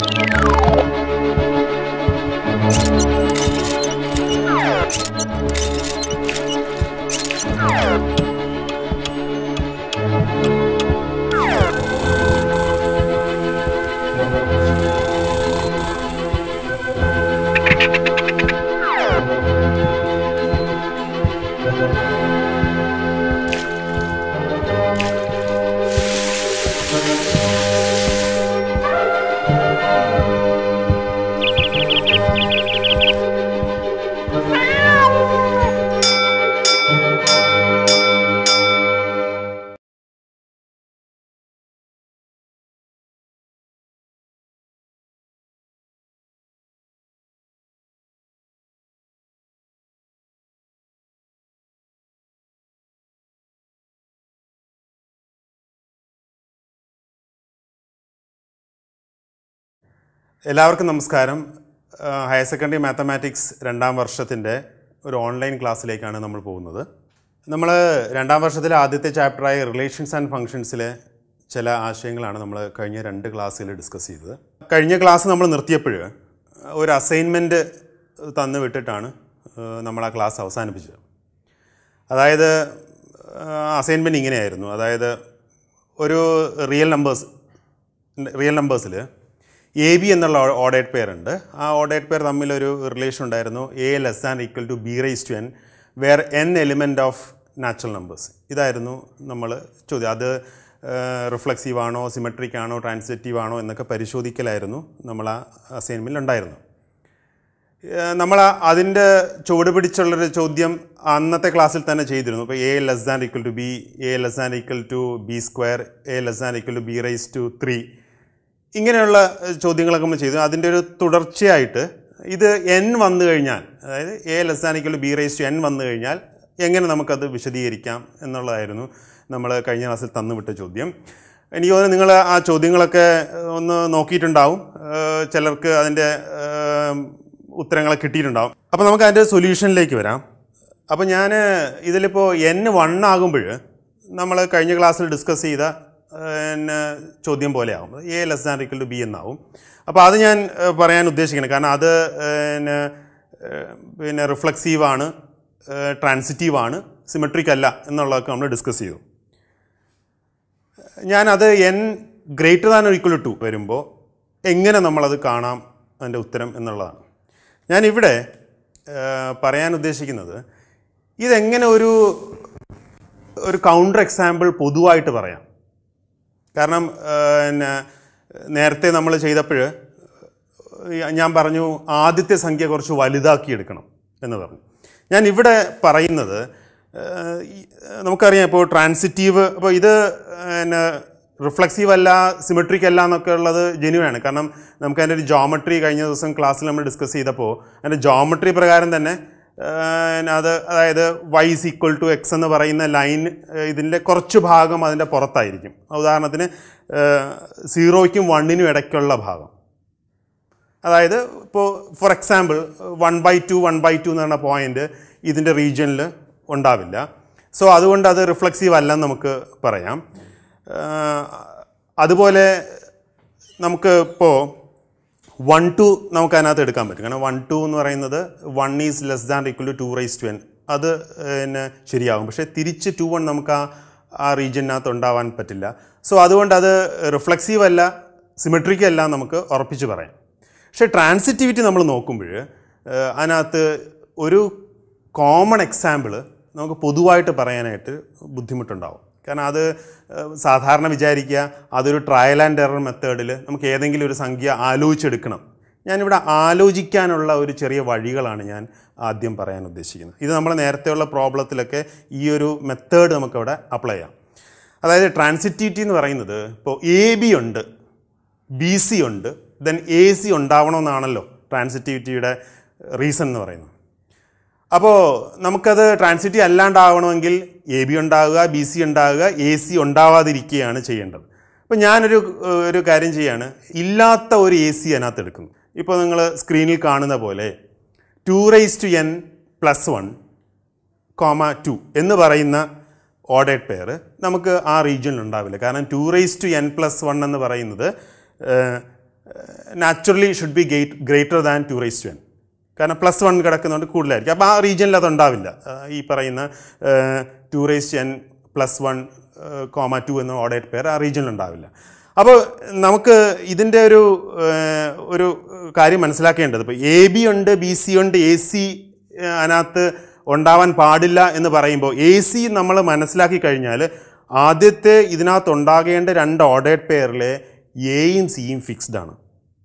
you എല്ലാവർക്കും നമസ്കാരം higher secondary mathematics രണ്ടാം വർഷത്തിൻ്റെ ഒരു ഓൺലൈൻ ക്ലാസ്സിലേക്കാണ് നമ്മൾ പോകുന്നത് നമ്മൾ രണ്ടാം വർഷത്തിലെ ആദ്യത്തെ ചാപ്റ്ററായ റിലേഷൻസ് ആൻഡ് ഫങ്ഷൻസിലെ ചില ആശയങ്ങളാണ് നമ്മൾ കഴിഞ്ഞ രണ്ട് ക്ലാസ്സിൽ ഡിസ്കസ് ചെയ്തത് കഴിഞ്ഞ ക്ലാസ് നമ്മൾ നിർത്തിയപ്പോൾ ഒരു അസൈൻമെൻറ്റ് തന്നു വിട്ടിട്ടാണ് നമ്മൾ ആ ക്ലാസ് അവസാനിപ്പിച്ചത് അതായത് അസൈൻമെൻറ്റ് ഇങ്ങനെയായിരുന്നു അതായത് ഒരു റിയൽ നമ്പേഴ്സ് റിയൽ നമ്പേഴ്സിൽ എ ബി എന്നുള്ള ഓഡേറ്റ് പെയർ ഉണ്ട് ആ ഓഡേറ്റ് പെയർ തമ്മിലൊരു റിലേഷൻ ഉണ്ടായിരുന്നു A less than equal to B raise to N where N element of natural numbers ഇതായിരുന്നു നമ്മൾ ചോദ്യം അത് റിഫ്ലക്സീവ് ആണോ സിമെട്രിക് ആണോ ട്രാൻസിറ്റീവ് ആണോ എന്നൊക്കെ പരിശോധിക്കലായിരുന്നു നമ്മൾ ആ അസൈൻമെൻറ്റിൽ ഉണ്ടായിരുന്നു നമ്മൾ അതിൻ്റെ ചുവട് പിടിച്ചുള്ളൊരു ചോദ്യം അന്നത്തെ ക്ലാസ്സിൽ തന്നെ ചെയ്തിരുന്നു ഇപ്പോൾ A less than equal to B A less than equal to B square A less than equal to B raise to three ഇങ്ങനെയുള്ള ചോദ്യങ്ങളൊക്കെ നമ്മൾ ചെയ്തു അതിൻ്റെ ഒരു തുടർച്ചയായിട്ട് ഇത് എൻ വന്നു കഴിഞ്ഞാൽ അതായത് A less B raise to N വന്നു കഴിഞ്ഞാൽ എങ്ങനെ നമുക്കത് വിശദീകരിക്കാം എന്നുള്ളതായിരുന്നു നമ്മൾ കഴിഞ്ഞ ക്ലാസ്സിൽ തന്നുവിട്ട ചോദ്യം എനിക്ക് തോന്നുന്നു നിങ്ങൾ ആ ചോദ്യങ്ങളൊക്കെ ഒന്ന് നോക്കിയിട്ടുണ്ടാവും ചിലർക്ക് അതിൻ്റെ ഉത്തരങ്ങളെ കിട്ടിയിട്ടുണ്ടാവും അപ്പോൾ നമുക്ക് അതിൻ്റെ സൊല്യൂഷനിലേക്ക് വരാം അപ്പോൾ ഞാൻ ഇതിലിപ്പോൾ എൻ വൺ ആകുമ്പോൾ നമ്മൾ കഴിഞ്ഞ ക്ലാസ്സിൽ ഡിസ്കസ് ചെയ്ത പിന്നെ ചോദ്യം പോലെയാവും A less than equal to B എന്നാവും അപ്പോൾ അത് ഞാൻ പറയാൻ ഉദ്ദേശിക്കുന്നത് കാരണം അത് പിന്നെ പിന്നെ റിഫ്ലക്സീവാണ് ട്രാൻസിറ്റീവാണ് സിമെട്രിക് അല്ല എന്നുള്ളതൊക്കെ നമ്മൾ ഡിസ്കസ് ചെയ്തു ഞാനത് N greater than equal to വരുമ്പോൾ എങ്ങനെ നമ്മളത് കാണാം അതിൻ്റെ ഉത്തരം എന്നുള്ളതാണ് ഞാനിവിടെ പറയാൻ ഉദ്ദേശിക്കുന്നത് ഇതെങ്ങനെ ഒരു ഒരു കൗണ്ടർ എക്സാമ്പിൾ പൊതുവായിട്ട് പറയാം കാരണം പിന്നെ നേരത്തെ നമ്മൾ ചെയ്തപ്പോൾ ഞാൻ പറഞ്ഞു ആദ്യത്തെ സംഖ്യ കുറച്ച് വലുതാക്കി എടുക്കണം എന്ന് പറഞ്ഞു ഞാൻ ഇവിടെ പറയുന്നത് നമുക്കറിയാം ഇപ്പോൾ ട്രാൻസിറ്റീവ് അപ്പോൾ ഇത് പിന്നെ റിഫ്ലക്സീവ് അല്ല സിമെട്രിക് അല്ല എന്നൊക്കെ ഉള്ളത് ജെനുവാണ് കാരണം നമുക്ക് അതിൻ്റെ ഒരു ജോമട്രി കഴിഞ്ഞ ദിവസം ക്ലാസ്സിൽ നമ്മൾ ഡിസ്കസ് ചെയ്തപ്പോൾ അതിൻ്റെ ജോമട്രി പ്രകാരം തന്നെ അത് അതായത് വൈസ് ഈക്വൽ ടു എക്സ് എന്ന് പറയുന്ന ലൈൻ ഇതിൻ്റെ കുറച്ച് ഭാഗം അതിൻ്റെ പുറത്തായിരിക്കും ഉദാഹരണത്തിന് സീറോയ്ക്കും വണ്ണിനും ഇടയ്ക്കുള്ള ഭാഗം അതായത് ഇപ്പോൾ for example one by two one by two എന്ന് പറയുന്ന പോയിൻ്റ് ഇതിൻ്റെ റീജിയനിൽ ഉണ്ടാവില്ല സോ അതുകൊണ്ട് അത് റിഫ്ലക്സീവ് അല്ലെന്ന് നമുക്ക് പറയാം അതുപോലെ നമുക്ക് ഇപ്പോൾ വൺ ടു നമുക്ക് അതിനകത്ത് എടുക്കാൻ പറ്റും കാരണം വൺ ടു എന്ന് പറയുന്നത് one is less than equal to two raise to N അത് പിന്നെ ശരിയാകും പക്ഷേ തിരിച്ച് ടു വൺ നമുക്ക് ആ ആ റീജിയനകത്ത് ഉണ്ടാവാൻ പറ്റില്ല സോ അതുകൊണ്ട് അത് റിഫ്ലക്സീവ് അല്ല സിമെട്രിക്ക് അല്ല നമുക്ക് ഉറപ്പിച്ച് പറയാം പക്ഷേ ട്രാൻസിറ്റിവിറ്റി നമ്മൾ നോക്കുമ്പോൾ അതിനകത്ത് ഒരു കോമൺ എക്സാമ്പിൾ നമുക്ക് പൊതുവായിട്ട് പറയാനായിട്ട് ബുദ്ധിമുട്ടുണ്ടാവും കാരണം അത് സാധാരണ വിചാരിക്കുക അതൊരു ട്രയൽ ആൻഡ് എറർ മെത്തേഡിൽ നമുക്ക് ഏതെങ്കിലും ഒരു സംഖ്യ ആലോചിച്ചെടുക്കണം ഞാനിവിടെ ആലോചിക്കാനുള്ള ഒരു ചെറിയ വഴികളാണ് ഞാൻ ആദ്യം പറയാൻ ഉദ്ദേശിക്കുന്നത് ഇത് നമ്മൾ നേരത്തെയുള്ള പ്രോബ്ലത്തിലൊക്കെ ഈ ഒരു മെത്തേഡ് നമുക്കവിടെ അപ്ലൈ ചെയ്യാം അതായത് ട്രാൻസിറ്റിവിറ്റി എന്ന് പറയുന്നത് ഇപ്പോൾ എ ബി ഉണ്ട് ബി സി ഉണ്ട് ദെൻ എ സി ഉണ്ടാവണമെന്നാണല്ലോ ട്രാൻസിറ്റിവിറ്റിയുടെ റീസൺ എന്ന് പറയുന്നത് അപ്പോൾ നമുക്കത് ട്രാൻസിറ്റി അല്ലാണ്ടാവണമെങ്കിൽ എ ബി ഉണ്ടാവുക ബി സി ഉണ്ടാവുക എ സി ഉണ്ടാവാതിരിക്കുകയാണ് ചെയ്യേണ്ടത് അപ്പോൾ ഞാനൊരു ഒരു കാര്യം ചെയ്യാണ് ഇല്ലാത്ത ഒരു എ സി അതിനകത്ത് എടുക്കുന്നു ഇപ്പോൾ നിങ്ങൾ സ്ക്രീനിൽ കാണുന്ന പോലെ two raise to N plus one comma two എന്ന് പറയുന്ന ഓഡേഡ് പെയർ നമുക്ക് ആ റീജിയനിൽ ഉണ്ടാവില്ല കാരണം two raise to N plus one എന്ന് പറയുന്നത് naturally should be gate greater than two raise to N കാരണം പ്ലസ് വൺ കിടക്കുന്നതുകൊണ്ട് കൂടുതലായിരിക്കും അപ്പോൾ ആ റീജിയനിൽ അതുണ്ടാവില്ല ഈ പറയുന്ന two raise N plus one comma two എന്ന ഓഡേറ്റ് പേർ ആ റീജിയനിൽ ഉണ്ടാവില്ല അപ്പോൾ നമുക്ക് ഇതിൻ്റെ ഒരു ഒരു കാര്യം മനസ്സിലാക്കേണ്ടത് ഇപ്പോൾ എ ബി ഉണ്ട് ബി സി ഉണ്ട് എ സി അതിനകത്ത് ഉണ്ടാവാൻ പാടില്ല എന്ന് പറയുമ്പോൾ എ സി നമ്മൾ മനസ്സിലാക്കി കഴിഞ്ഞാൽ ആദ്യത്തെ ഇതിനകത്ത് ഉണ്ടാകേണ്ട രണ്ട് ഓഡേറ്റ് പെയറിൽ എയും സിയും ഫിക്സ്ഡ് ആണ്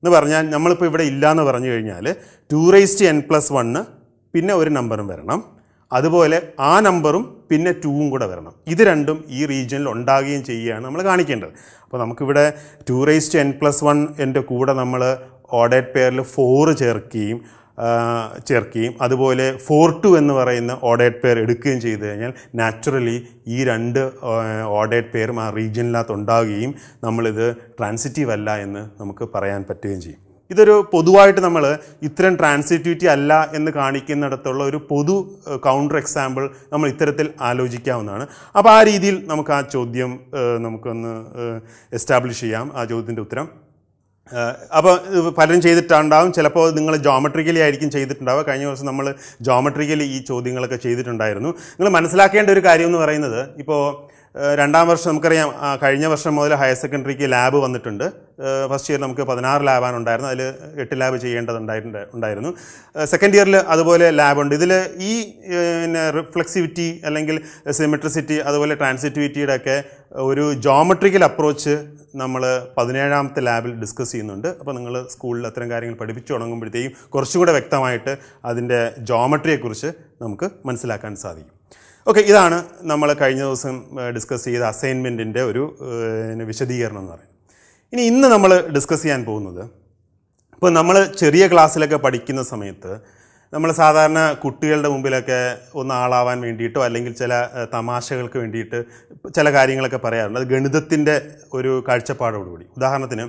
എന്ന് പറഞ്ഞാൽ നമ്മളിപ്പോൾ ഇവിടെ ഇല്ല എന്ന് പറഞ്ഞു കഴിഞ്ഞാൽ two raised N plus one പിന്നെ ഒരു നമ്പറും വരണം അതുപോലെ ആ നമ്പറും പിന്നെ ടൂവും കൂടെ വരണം ഇത് രണ്ടും ഈ റീജിയനിൽ ഉണ്ടാകുകയും ചെയ്യുകയാണ് നമ്മൾ കാണിക്കേണ്ടത് അപ്പോൾ നമുക്കിവിടെ two raised N plus one എൻ്റെ കൂടെ നമ്മൾ ഓഡേറ്റ് പെയറിൽ ഫോറ് ചേർക്കുകയും ചേർക്കുകയും അതുപോലെ ഫോർ ടു എന്ന് പറയുന്ന ഓഡേറ്റ് പെയർ എടുക്കുകയും ചെയ്തു കഴിഞ്ഞാൽ നാച്ചുറലി ഈ രണ്ട് ഓഡേറ്റ് പെയറും ആ റീജിയനിനകത്ത് ഉണ്ടാവുകയും നമ്മളിത് ട്രാൻസിറ്റീവ് അല്ല എന്ന് നമുക്ക് പറയാൻ പറ്റുകയും ചെയ്യും ഇതൊരു പൊതുവായിട്ട് നമ്മൾ ഇത്തരം ട്രാൻസിറ്റിവിറ്റി അല്ല എന്ന് കാണിക്കുന്നിടത്തുള്ള ഒരു പൊതു കൗണ്ടർ എക്സാമ്പിൾ നമ്മൾ ഇത്തരത്തിൽ ആലോചിക്കാവുന്നതാണ് അപ്പോൾ ആ രീതിയിൽ നമുക്ക് ആ ചോദ്യം നമുക്കൊന്ന് എസ്റ്റാബ്ലിഷ് ചെയ്യാം ആ ചോദ്യത്തിൻ്റെ ഉത്തരം അപ്പോൾ പലരും ചെയ്തിട്ടുണ്ടാവും ചിലപ്പോൾ നിങ്ങൾ ജോമെട്രിക്കലി ആയിരിക്കും ചെയ്തിട്ടുണ്ടാവുക കഴിഞ്ഞ ദിവസം നമ്മൾ ജോമെട്രിക്കലി ഈ ചോദ്യങ്ങളൊക്കെ ചെയ്തിട്ടുണ്ടായിരുന്നു നിങ്ങൾ മനസ്സിലാക്കേണ്ട ഒരു കാര്യം എന്ന് പറയുന്നത് ഇപ്പോൾ രണ്ടാം വർഷം നമുക്കറിയാം കഴിഞ്ഞ വർഷം മുതൽ ഹയർ സെക്കൻഡറിക്ക് ലാബ് വന്നിട്ടുണ്ട് ഫസ്റ്റ് ഇയർ നമുക്ക് പതിനാറ് ലാബാണ് ഉണ്ടായിരുന്നത് അതിൽ എട്ട് ലാബ് ചെയ്യേണ്ടതുണ്ടായിട്ടുണ്ട് ഉണ്ടായിരുന്നു സെക്കൻഡ് ഇയറിൽ അതുപോലെ ലാബുണ്ട് ഇതിൽ ഈ പിന്നെ റിഫ്ലെക്സിവിറ്റി അല്ലെങ്കിൽ സിമെട്രിസിറ്റി അതുപോലെ ട്രാൻസിറ്റിവിറ്റിയുടെ ഒക്കെ ഒരു ജോമെട്രിക്കൽ അപ്രോച്ച് നമ്മൾ പതിനേഴാമത്തെ ലാബിൽ ഡിസ്കസ് ചെയ്യുന്നുണ്ട് അപ്പോൾ നിങ്ങൾ സ്കൂളിൽ അത്തരം കാര്യങ്ങൾ പഠിപ്പിച്ചു തുടങ്ങുമ്പോഴത്തേക്കും കുറച്ചുകൂടെ വ്യക്തമായിട്ട് അതിൻ്റെ ജോമട്രിയെക്കുറിച്ച് നമുക്ക് മനസ്സിലാക്കാൻ സാധിക്കും ഓക്കെ ഇതാണ് നമ്മൾ കഴിഞ്ഞ ദിവസം ഡിസ്കസ് ചെയ്ത അസൈൻമെൻറ്റിൻ്റെ ഒരു വിശദീകരണം എന്ന് പറയുന്നത് ഇനി ഇന്ന് നമ്മൾ ഡിസ്കസ് ചെയ്യാൻ പോകുന്നത് ഇപ്പോൾ നമ്മൾ ചെറിയ ക്ലാസ്സിലൊക്കെ പഠിക്കുന്ന സമയത്ത് നമ്മൾ സാധാരണ കുട്ടികളുടെ മുമ്പിലൊക്കെ ഒന്ന് ആളാവാൻ വേണ്ടിയിട്ടോ അല്ലെങ്കിൽ ചില തമാശകൾക്ക് വേണ്ടിയിട്ട് ചില കാര്യങ്ങളൊക്കെ പറയാറുണ്ട് അത് ഗണിതത്തിൻ്റെ ഒരു കാഴ്ചപ്പാടോടുകൂടി ഉദാഹരണത്തിന്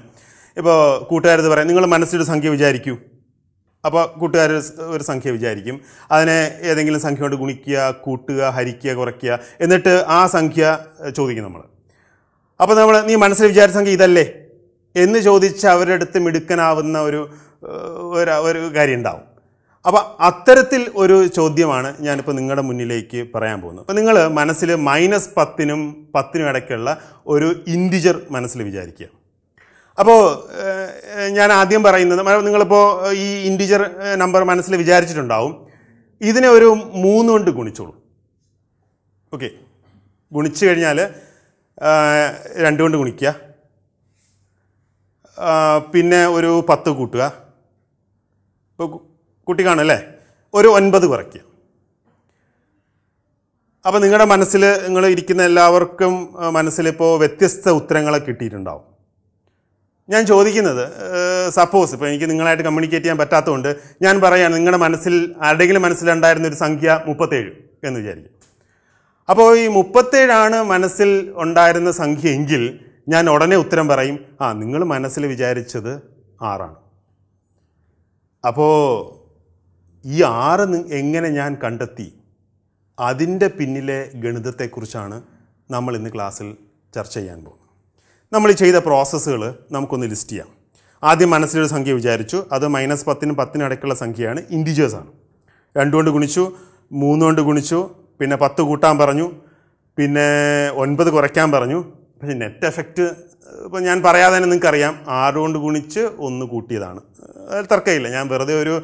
ഇപ്പോൾ കൂട്ടുകാരത് പറയാം നിങ്ങൾ മനസ്സിലൊരു സംഖ്യ വിചാരിക്കൂ അപ്പോൾ കൂട്ടുകാർ ഒരു സംഖ്യ വിചാരിക്കും അതിനെ ഏതെങ്കിലും സംഖ്യ കൊണ്ട് ഗുണിക്കുക കൂട്ടുക ഹരിക്കുക കുറയ്ക്കുക എന്നിട്ട് ആ സംഖ്യ ചോദിക്കും നമ്മൾ അപ്പോൾ നമ്മൾ നീ മനസ്സിൽ വിചാരിച്ച സംഖ്യ ഇതല്ലേ എന്ന് ചോദിച്ച് അവരുടെ അടുത്ത് മിടുക്കനാവുന്ന ഒരു ഒരു കാര്യം ഉണ്ടാവും അപ്പോൾ അത്തരത്തിൽ ഒരു ചോദ്യമാണ് ഞാനിപ്പോൾ നിങ്ങളുടെ മുന്നിലേക്ക് പറയാൻ പോകുന്നത് അപ്പോൾ നിങ്ങൾ മനസ്സിൽ മൈനസ് പത്തിനും പത്തിനും ഇടയ്ക്കുള്ള ഒരു ഇൻഡിജർ മനസ്സിൽ വിചാരിക്കുക അപ്പോൾ ഞാൻ ആദ്യം പറയുന്നത് നിങ്ങളിപ്പോൾ ഈ ഇൻഡിജർ നമ്പർ മനസ്സിൽ വിചാരിച്ചിട്ടുണ്ടാവും ഇതിനെ ഒരു മൂന്ന് കൊണ്ട് ഗുണിച്ചോളൂ ഓക്കെ ഗുണിച്ചു കഴിഞ്ഞാൽ രണ്ട് കൊണ്ട് ഗുണിക്കുക പിന്നെ ഒരു പത്ത് കൂട്ടുക ഇപ്പോൾ കുട്ടിക്കാണല്ലേ ഒരു ഒൻപത് കുറയ്ക്കുക അപ്പോൾ നിങ്ങളുടെ മനസ്സിൽ നിങ്ങൾ ഇരിക്കുന്ന എല്ലാവർക്കും മനസ്സിലിപ്പോൾ വ്യത്യസ്ത ഉത്തരങ്ങളൊക്കെ കിട്ടിയിട്ടുണ്ടാവും ഞാൻ ചോദിക്കുന്നത് സപ്പോസ് ഇപ്പോൾ എനിക്ക് നിങ്ങളായിട്ട് കമ്മ്യൂണിക്കേറ്റ് ചെയ്യാൻ പറ്റാത്തതുകൊണ്ട് ഞാൻ പറയുകയാണ് നിങ്ങളുടെ മനസ്സിൽ ആരുടെങ്കിലും മനസ്സിലുണ്ടായിരുന്ന ഒരു സംഖ്യ മുപ്പത്തേഴ് എന്ന് വിചാരിക്കും അപ്പോൾ ഈ മുപ്പത്തേഴാണ് മനസ്സിൽ ഉണ്ടായിരുന്ന സംഖ്യ എങ്കിൽ ഞാൻ ഉടനെ ഉത്തരം പറയും ആ നിങ്ങൾ മനസ്സിൽ വിചാരിച്ചത് ആറാണ് അപ്പോൾ ഈ ആറ് എങ്ങനെ ഞാൻ കണ്ടെത്തി അതിൻ്റെ പിന്നിലെ ഗണിതത്തെക്കുറിച്ചാണ് നമ്മൾ ഇന്ന് ക്ലാസ്സിൽ ചർച്ച ചെയ്യാൻ പോകുന്നത് നമ്മൾ ചെയ്ത പ്രോസസ്സുകൾ നമുക്കൊന്ന് ലിസ്റ്റ് ചെയ്യാം ആദ്യം മനസ്സിലൊരു സംഖ്യ വിചാരിച്ചു അത് മൈനസ് പത്തിനും പത്തിനും ഇടയ്ക്കുള്ള സംഖ്യയാണ് ഇൻഡിജേഴ്സാണ് രണ്ടുകൊണ്ട് ഗുണിച്ചു മൂന്നുകൊണ്ട് ഗുണിച്ചു പിന്നെ പത്ത് കൂട്ടാൻ പറഞ്ഞു പിന്നെ ഒൻപത് കുറയ്ക്കാൻ പറഞ്ഞു പക്ഷേ നെറ്റ് എഫക്റ്റ് ഇപ്പം ഞാൻ പറയാതെ തന്നെ നിങ്ങൾക്കറിയാം ആറ് കൊണ്ട് ഗുണിച്ച് ഒന്ന് കൂട്ടിയതാണ് തർക്കമില്ല ഞാൻ വെറുതെ ഒരു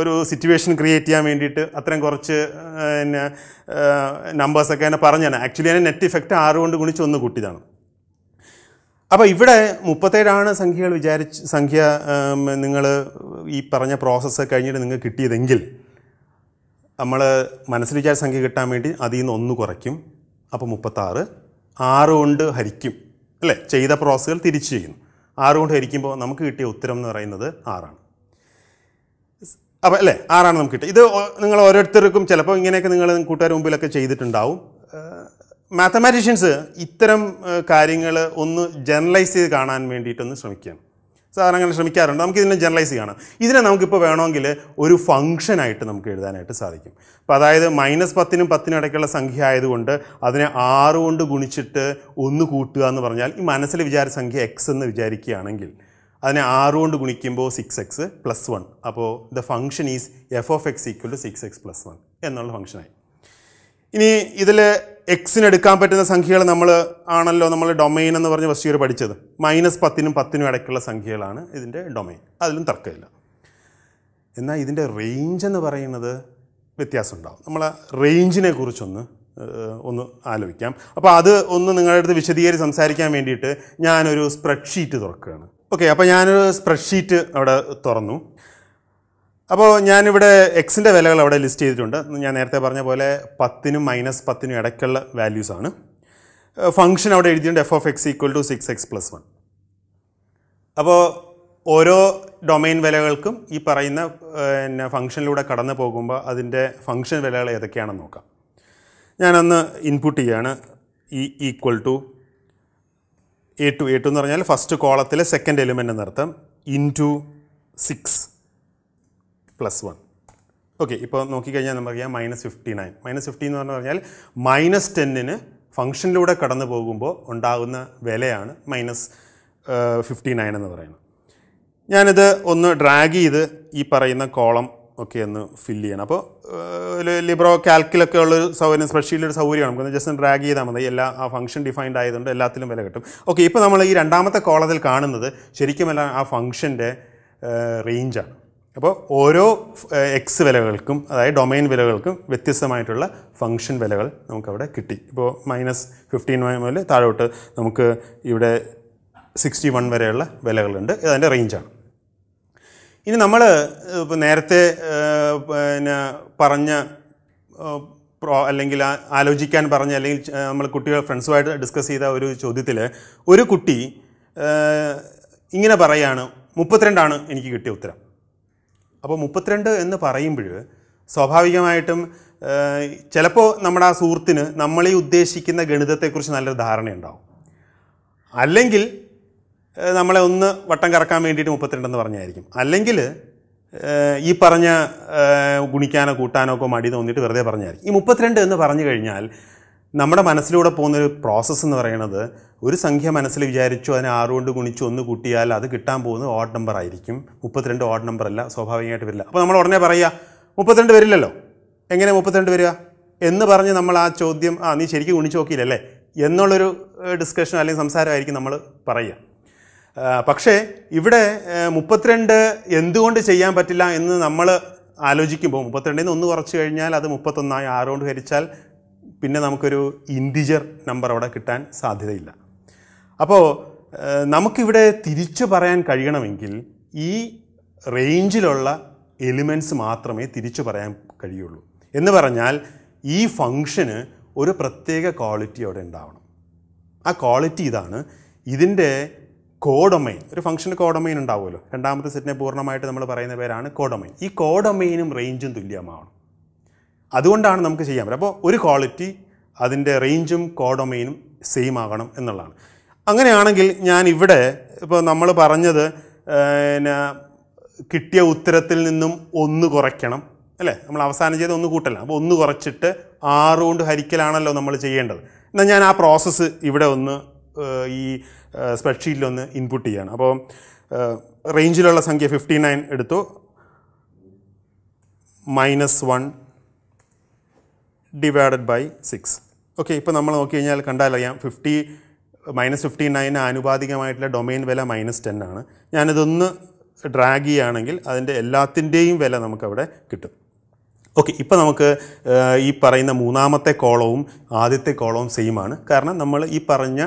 ഒരു സിറ്റുവേഷൻ ക്രിയേറ്റ് ചെയ്യാൻ വേണ്ടിയിട്ട് അത്രയും കുറച്ച് പിന്നെ നമ്പേഴ്സൊക്കെ എന്നെ പറഞ്ഞാണ് ആക്ച്വലി അതിന് നെറ്റ് ഇഫക്റ്റ് ആറ് കൊണ്ട് ഗുണിച്ച് ഒന്ന് കൂട്ടിയതാണ് അപ്പോൾ ഇവിടെ മുപ്പത്തേഴാണ് സംഖ്യകൾ വിചാരിച്ച് സംഖ്യ നിങ്ങൾ ഈ പറഞ്ഞ പ്രോസസ്സ് കഴിഞ്ഞിട്ട് നിങ്ങൾക്ക് കിട്ടിയതെങ്കിൽ നമ്മൾ മനസ്സിൽ വിചാരിച്ച സംഖ്യ കിട്ടാൻ വേണ്ടി അതിൽ നിന്ന് ഒന്ന് കുറയ്ക്കും അപ്പോൾ മുപ്പത്താറ് ആറ് കൊണ്ട് ഹരിക്കും അല്ലേ ചെയ്ത പ്രോസസ്സുകൾ തിരിച്ചു ചെയ്യുന്നു ആറ് കൊണ്ട് ഹരിക്കുമ്പോൾ നമുക്ക് കിട്ടിയ ഉത്തരം എന്ന് പറയുന്നത് ആറാണ് അപ്പോൾ അല്ലേ ആറാണ് നമുക്ക് കിട്ടുക ഇത് നിങ്ങൾ ഓരോരുത്തർക്കും ചിലപ്പോൾ ഇങ്ങനെയൊക്കെ നിങ്ങൾ കൂട്ടുകാർ മുമ്പിലൊക്കെ ചെയ്തിട്ടുണ്ടാവും മാത്തമാറ്റീഷ്യൻസ് ഇത്തരം കാര്യങ്ങൾ ഒന്ന് ജനറലൈസ് ചെയ്ത് കാണാൻ വേണ്ടിയിട്ടൊന്ന് ശ്രമിക്കുകയാണ് സാധാരണ അങ്ങനെ ശ്രമിക്കാറുണ്ട് നമുക്ക് ഇതിനെ ജനറലൈസ് ചെയ്യണം ഇതിനെ നമുക്കിപ്പോൾ വേണമെങ്കിൽ ഒരു ഫംഗ്ഷനായിട്ട് നമുക്ക് എഴുതാനായിട്ട് സാധിക്കും അപ്പോൾ അതായത് മൈനസ് പത്തിനും പത്തിനും ഇടയ്ക്കുള്ള സംഖ്യ ആയതുകൊണ്ട് അതിനെ ആറ് കൊണ്ട് ഗുണിച്ചിട്ട് ഒന്ന് കൂട്ടുക എന്ന് പറഞ്ഞാൽ ഈ മനസ്സിൽ സംഖ്യ എക്സ് എന്ന് വിചാരിക്കുകയാണെങ്കിൽ അതിനെ ആറ് കൊണ്ട് ഗുണിക്കുമ്പോൾ സിക്സ് എക്സ് പ്ലസ് വൺ അപ്പോൾ the function is F of X equal to six X plus one എന്നുള്ള ഫംഗ്ഷനായി ഇനി ഇതിൽ എക്സിന് എടുക്കാൻ പറ്റുന്ന സംഖ്യകൾ നമ്മൾ ആണല്ലോ നമ്മൾ ഡൊമൈൻ എന്ന് പറഞ്ഞ് ഇയർ പഠിച്ചത് മൈനസ് പത്തിനും പത്തിനും ഇടയ്ക്കുള്ള സംഖ്യകളാണ് ഇതിൻ്റെ ഡൊമൈൻ അതിലും തർക്കമില്ല എന്നാൽ ഇതിൻ്റെ റേഞ്ച് എന്ന് പറയുന്നത് വ്യത്യാസം നമ്മൾ റേഞ്ചിനെ കുറിച്ചൊന്ന് ഒന്ന് ആലോചിക്കാം അപ്പോൾ അത് ഒന്ന് നിങ്ങളുടെ അടുത്ത് വിശദീകരിച്ച് സംസാരിക്കാൻ വേണ്ടിയിട്ട് ഞാനൊരു സ്പ്രെഡ്ഷീറ്റ് തുറക്കുകയാണ് ഓക്കെ അപ്പോൾ ഞാനൊരു സ്പ്രെഡ്ഷീറ്റ് അവിടെ തുറന്നു അപ്പോൾ ഞാനിവിടെ എക്സിൻ്റെ വിലകൾ അവിടെ ലിസ്റ്റ് ചെയ്തിട്ടുണ്ട് ഞാൻ നേരത്തെ പറഞ്ഞ പോലെ പത്തിനും മൈനസ് പത്തിനും ഇടയ്ക്കുള്ള വാല്യൂസാണ് ഫംഗ്ഷൻ uh, അവിടെ എഴുതിയിട്ടുണ്ട് F of X equal to six X plus one അപ്പോൾ ഓരോ ഡൊമൈൻ വിലകൾക്കും ഈ പറയുന്ന uh, പിന്നെ ഫംഗ്ഷനിലൂടെ കടന്നു പോകുമ്പോൾ അതിൻ്റെ ഫംഗ്ഷൻ വിലകൾ ഏതൊക്കെയാണെന്ന് നോക്കാം ഞാനൊന്ന് ഇൻപുട്ട് ചെയ്യാണ് ഈ equal to A two A two എന്ന് പറഞ്ഞാൽ ഫസ്റ്റ് കോളത്തിലെ സെക്കൻഡ് എലിമെൻ്റ് എന്നർത്ഥം in two six plus one okay ഇപ്പോൾ നോക്കിക്കഴിഞ്ഞാൽ നമുക്കറിയാം minus fifty nine minus fifty എന്ന് പറഞ്ഞു കഴിഞ്ഞാൽ മൈനസ് ടെന്നിന് ഫംഗ്ഷനിലൂടെ കടന്നു പോകുമ്പോൾ ഉണ്ടാകുന്ന വിലയാണ് മൈനസ് ഫിഫ്റ്റി നയൻ എന്ന് പറയുന്നത് ഞാനിത് ഒന്ന് ഡ്രാഗ് ചെയ്ത് ഈ പറയുന്ന കോളം ഒക്കെ ഒന്ന് ഫില്ല് ചെയ്യണം അപ്പോൾ ലിബ്രോ കാൽക്കിലൊക്കെ ഉള്ള സൗകര്യം സ്പ്രെഡ്ഷീറ്റിൽ ഒരു സൗകര്യമാണ് നമുക്കൊന്ന് ജസ്റ്റ് ഡ്രാഗ് ചെയ്താൽ മതി എല്ലാ ആ ഫംഗ്ഷൻ ഡിഫൈൻഡ് ആയതുകൊണ്ട് എല്ലാത്തിലും വില കിട്ടും ഓക്കെ ഇപ്പോൾ നമ്മൾ ഈ രണ്ടാമത്തെ കോളത്തിൽ കാണുന്നത് ശരിക്കും എല്ലാം ആ ഫംഗ്ഷൻ്റെ റേഞ്ചാണ് അപ്പോൾ ഓരോ എക്സ് വിലകൾക്കും അതായത് ഡൊമൈൻ വിലകൾക്കും വ്യത്യസ്തമായിട്ടുള്ള ഫംഗ്ഷൻ വിലകൾ നമുക്കവിടെ കിട്ടി ഇപ്പോൾ മൈനസ് ഫിഫ്റ്റീൻ മുതൽ താഴോട്ട് നമുക്ക് ഇവിടെ സിക്സ്റ്റി വൺ വരെയുള്ള വിലകളുണ്ട് ഇതതിൻ്റെ റേഞ്ചാണ് ഇനി നമ്മൾ നേരത്തെ പിന്നെ പറഞ്ഞ പ്രോ അല്ലെങ്കിൽ ആലോചിക്കാൻ പറഞ്ഞ അല്ലെങ്കിൽ നമ്മൾ കുട്ടികൾ ഫ്രണ്ട്സുമായിട്ട് ഡിസ്കസ് ചെയ്ത ഒരു ചോദ്യത്തിൽ ഒരു കുട്ടി ഇങ്ങനെ പറയാണ് മുപ്പത്തിരണ്ടാണ് എനിക്ക് കിട്ടിയ ഉത്തരം അപ്പോൾ മുപ്പത്തിരണ്ട് എന്ന് പറയുമ്പോൾ സ്വാഭാവികമായിട്ടും ചിലപ്പോൾ നമ്മുടെ ആ സുഹൃത്തിന് നമ്മളീ ഉദ്ദേശിക്കുന്ന ഗണിതത്തെക്കുറിച്ച് നല്ലൊരു ധാരണയുണ്ടാവും അല്ലെങ്കിൽ നമ്മളെ ഒന്ന് വട്ടം കറക്കാൻ വേണ്ടിയിട്ട് മുപ്പത്തിരണ്ടെന്ന് പറഞ്ഞായിരിക്കും അല്ലെങ്കിൽ ഈ പറഞ്ഞ ഗുണിക്കാനോ കൂട്ടാനോ ഒക്കെ മടി തോന്നിയിട്ട് വെറുതെ പറഞ്ഞായിരിക്കും ഈ മുപ്പത്തിരണ്ട് എന്ന് പറഞ്ഞു കഴിഞ്ഞാൽ നമ്മുടെ മനസ്സിലൂടെ പോകുന്നൊരു പ്രോസസ്സ് എന്ന് പറയുന്നത് ഒരു സംഖ്യ മനസ്സിൽ വിചാരിച്ചു അതിനെ ആറുകൊണ്ട് ഗുണിച്ച് ഒന്ന് കൂട്ടിയാൽ അത് കിട്ടാൻ പോകുന്നത് ഓഡ് നമ്പർ ആയിരിക്കും മുപ്പത്തിരണ്ട് ഓഡ് നമ്പർ അല്ല സ്വാഭാവികമായിട്ട് വരില്ല അപ്പോൾ നമ്മൾ ഉടനെ പറയുക മുപ്പത്തിരണ്ട് വരില്ലല്ലോ എങ്ങനെ മുപ്പത്തിരണ്ട് വരിക എന്ന് പറഞ്ഞ് നമ്മൾ ആ ചോദ്യം ആ നീ ശരിക്കും ഗുണിച്ച് നോക്കിയില്ലല്ലേ എന്നുള്ളൊരു ഡിസ്കഷൻ അല്ലെങ്കിൽ സംസാരമായിരിക്കും നമ്മൾ പറയുക പക്ഷേ ഇവിടെ മുപ്പത്തിരണ്ട് എന്തുകൊണ്ട് ചെയ്യാൻ പറ്റില്ല എന്ന് നമ്മൾ ആലോചിക്കുമ്പോൾ മുപ്പത്തിരണ്ടിൽ നിന്ന് ഒന്ന് കുറച്ച് കഴിഞ്ഞാൽ അത് മുപ്പത്തൊന്നായി ആറുകൊണ്ട് ഹരിച്ചാൽ പിന്നെ നമുക്കൊരു ഇൻഡിജർ നമ്പർ അവിടെ കിട്ടാൻ സാധ്യതയില്ല അപ്പോൾ നമുക്കിവിടെ തിരിച്ചു പറയാൻ കഴിയണമെങ്കിൽ ഈ റേഞ്ചിലുള്ള എലിമെൻറ്റ്സ് മാത്രമേ തിരിച്ചു പറയാൻ കഴിയുള്ളൂ എന്ന് പറഞ്ഞാൽ ഈ ഫങ്ഷന് ഒരു പ്രത്യേക ക്വാളിറ്റി അവിടെ ഉണ്ടാവണം ആ ക്വാളിറ്റി ഇതാണ് ഇതിൻ്റെ കോഡൊമൈൻ ഒരു ഫംഗ്ഷന് കോഡൊമൈൻ ഉണ്ടാവുമല്ലോ രണ്ടാമത്തെ സെറ്റിനെ പൂർണ്ണമായിട്ട് നമ്മൾ പറയുന്ന പേരാണ് കോഡൊമൈൻ ഈ കോഡൊമൈനും റേഞ്ചും തുല്യമാവണം അതുകൊണ്ടാണ് നമുക്ക് ചെയ്യാൻ പറ്റുക അപ്പോൾ ഒരു ക്വാളിറ്റി അതിൻ്റെ റേഞ്ചും കോഡൊമൈനും സെയിം ആകണം എന്നുള്ളതാണ് അങ്ങനെയാണെങ്കിൽ ഞാൻ ഇവിടെ ഇപ്പോൾ നമ്മൾ പറഞ്ഞത് പിന്നെ കിട്ടിയ ഉത്തരത്തിൽ നിന്നും ഒന്ന് കുറയ്ക്കണം അല്ലേ നമ്മൾ അവസാനം ചെയ്ത് ഒന്ന് കൂട്ടല്ല അപ്പോൾ ഒന്ന് കുറച്ചിട്ട് ആറുകൊണ്ട് കൊണ്ട് ഹരിക്കലാണല്ലോ നമ്മൾ ചെയ്യേണ്ടത് എന്നാൽ ഞാൻ ആ പ്രോസസ്സ് ഇവിടെ ഒന്ന് ഈ സ്പ്രെഡ്ഷീറ്റിലൊന്ന് ഇൻപുട്ട് ചെയ്യണം അപ്പോൾ റേഞ്ചിലുള്ള സംഖ്യ ഫിഫ്റ്റി നയൻ എടുത്തു minus one divided by six okay ഇപ്പോൾ നമ്മൾ നോക്കി കഴിഞ്ഞാൽ കണ്ടാലറിയാം ഫിഫ്റ്റി മൈനസ് ഫിഫ്റ്റി നയന് ആനുപാതികമായിട്ടുള്ള ഡൊമൈൻ വില മൈനസ് ടെൻ ആണ് ഞാനിതൊന്ന് ഡ്രാഗ് ചെയ്യുകയാണെങ്കിൽ അതിൻ്റെ എല്ലാത്തിൻ്റെയും വില നമുക്കവിടെ കിട്ടും ഓക്കെ ഇപ്പോൾ നമുക്ക് ഈ പറയുന്ന മൂന്നാമത്തെ കോളവും ആദ്യത്തെ കോളവും സെയിം ആണ് കാരണം നമ്മൾ ഈ പറഞ്ഞ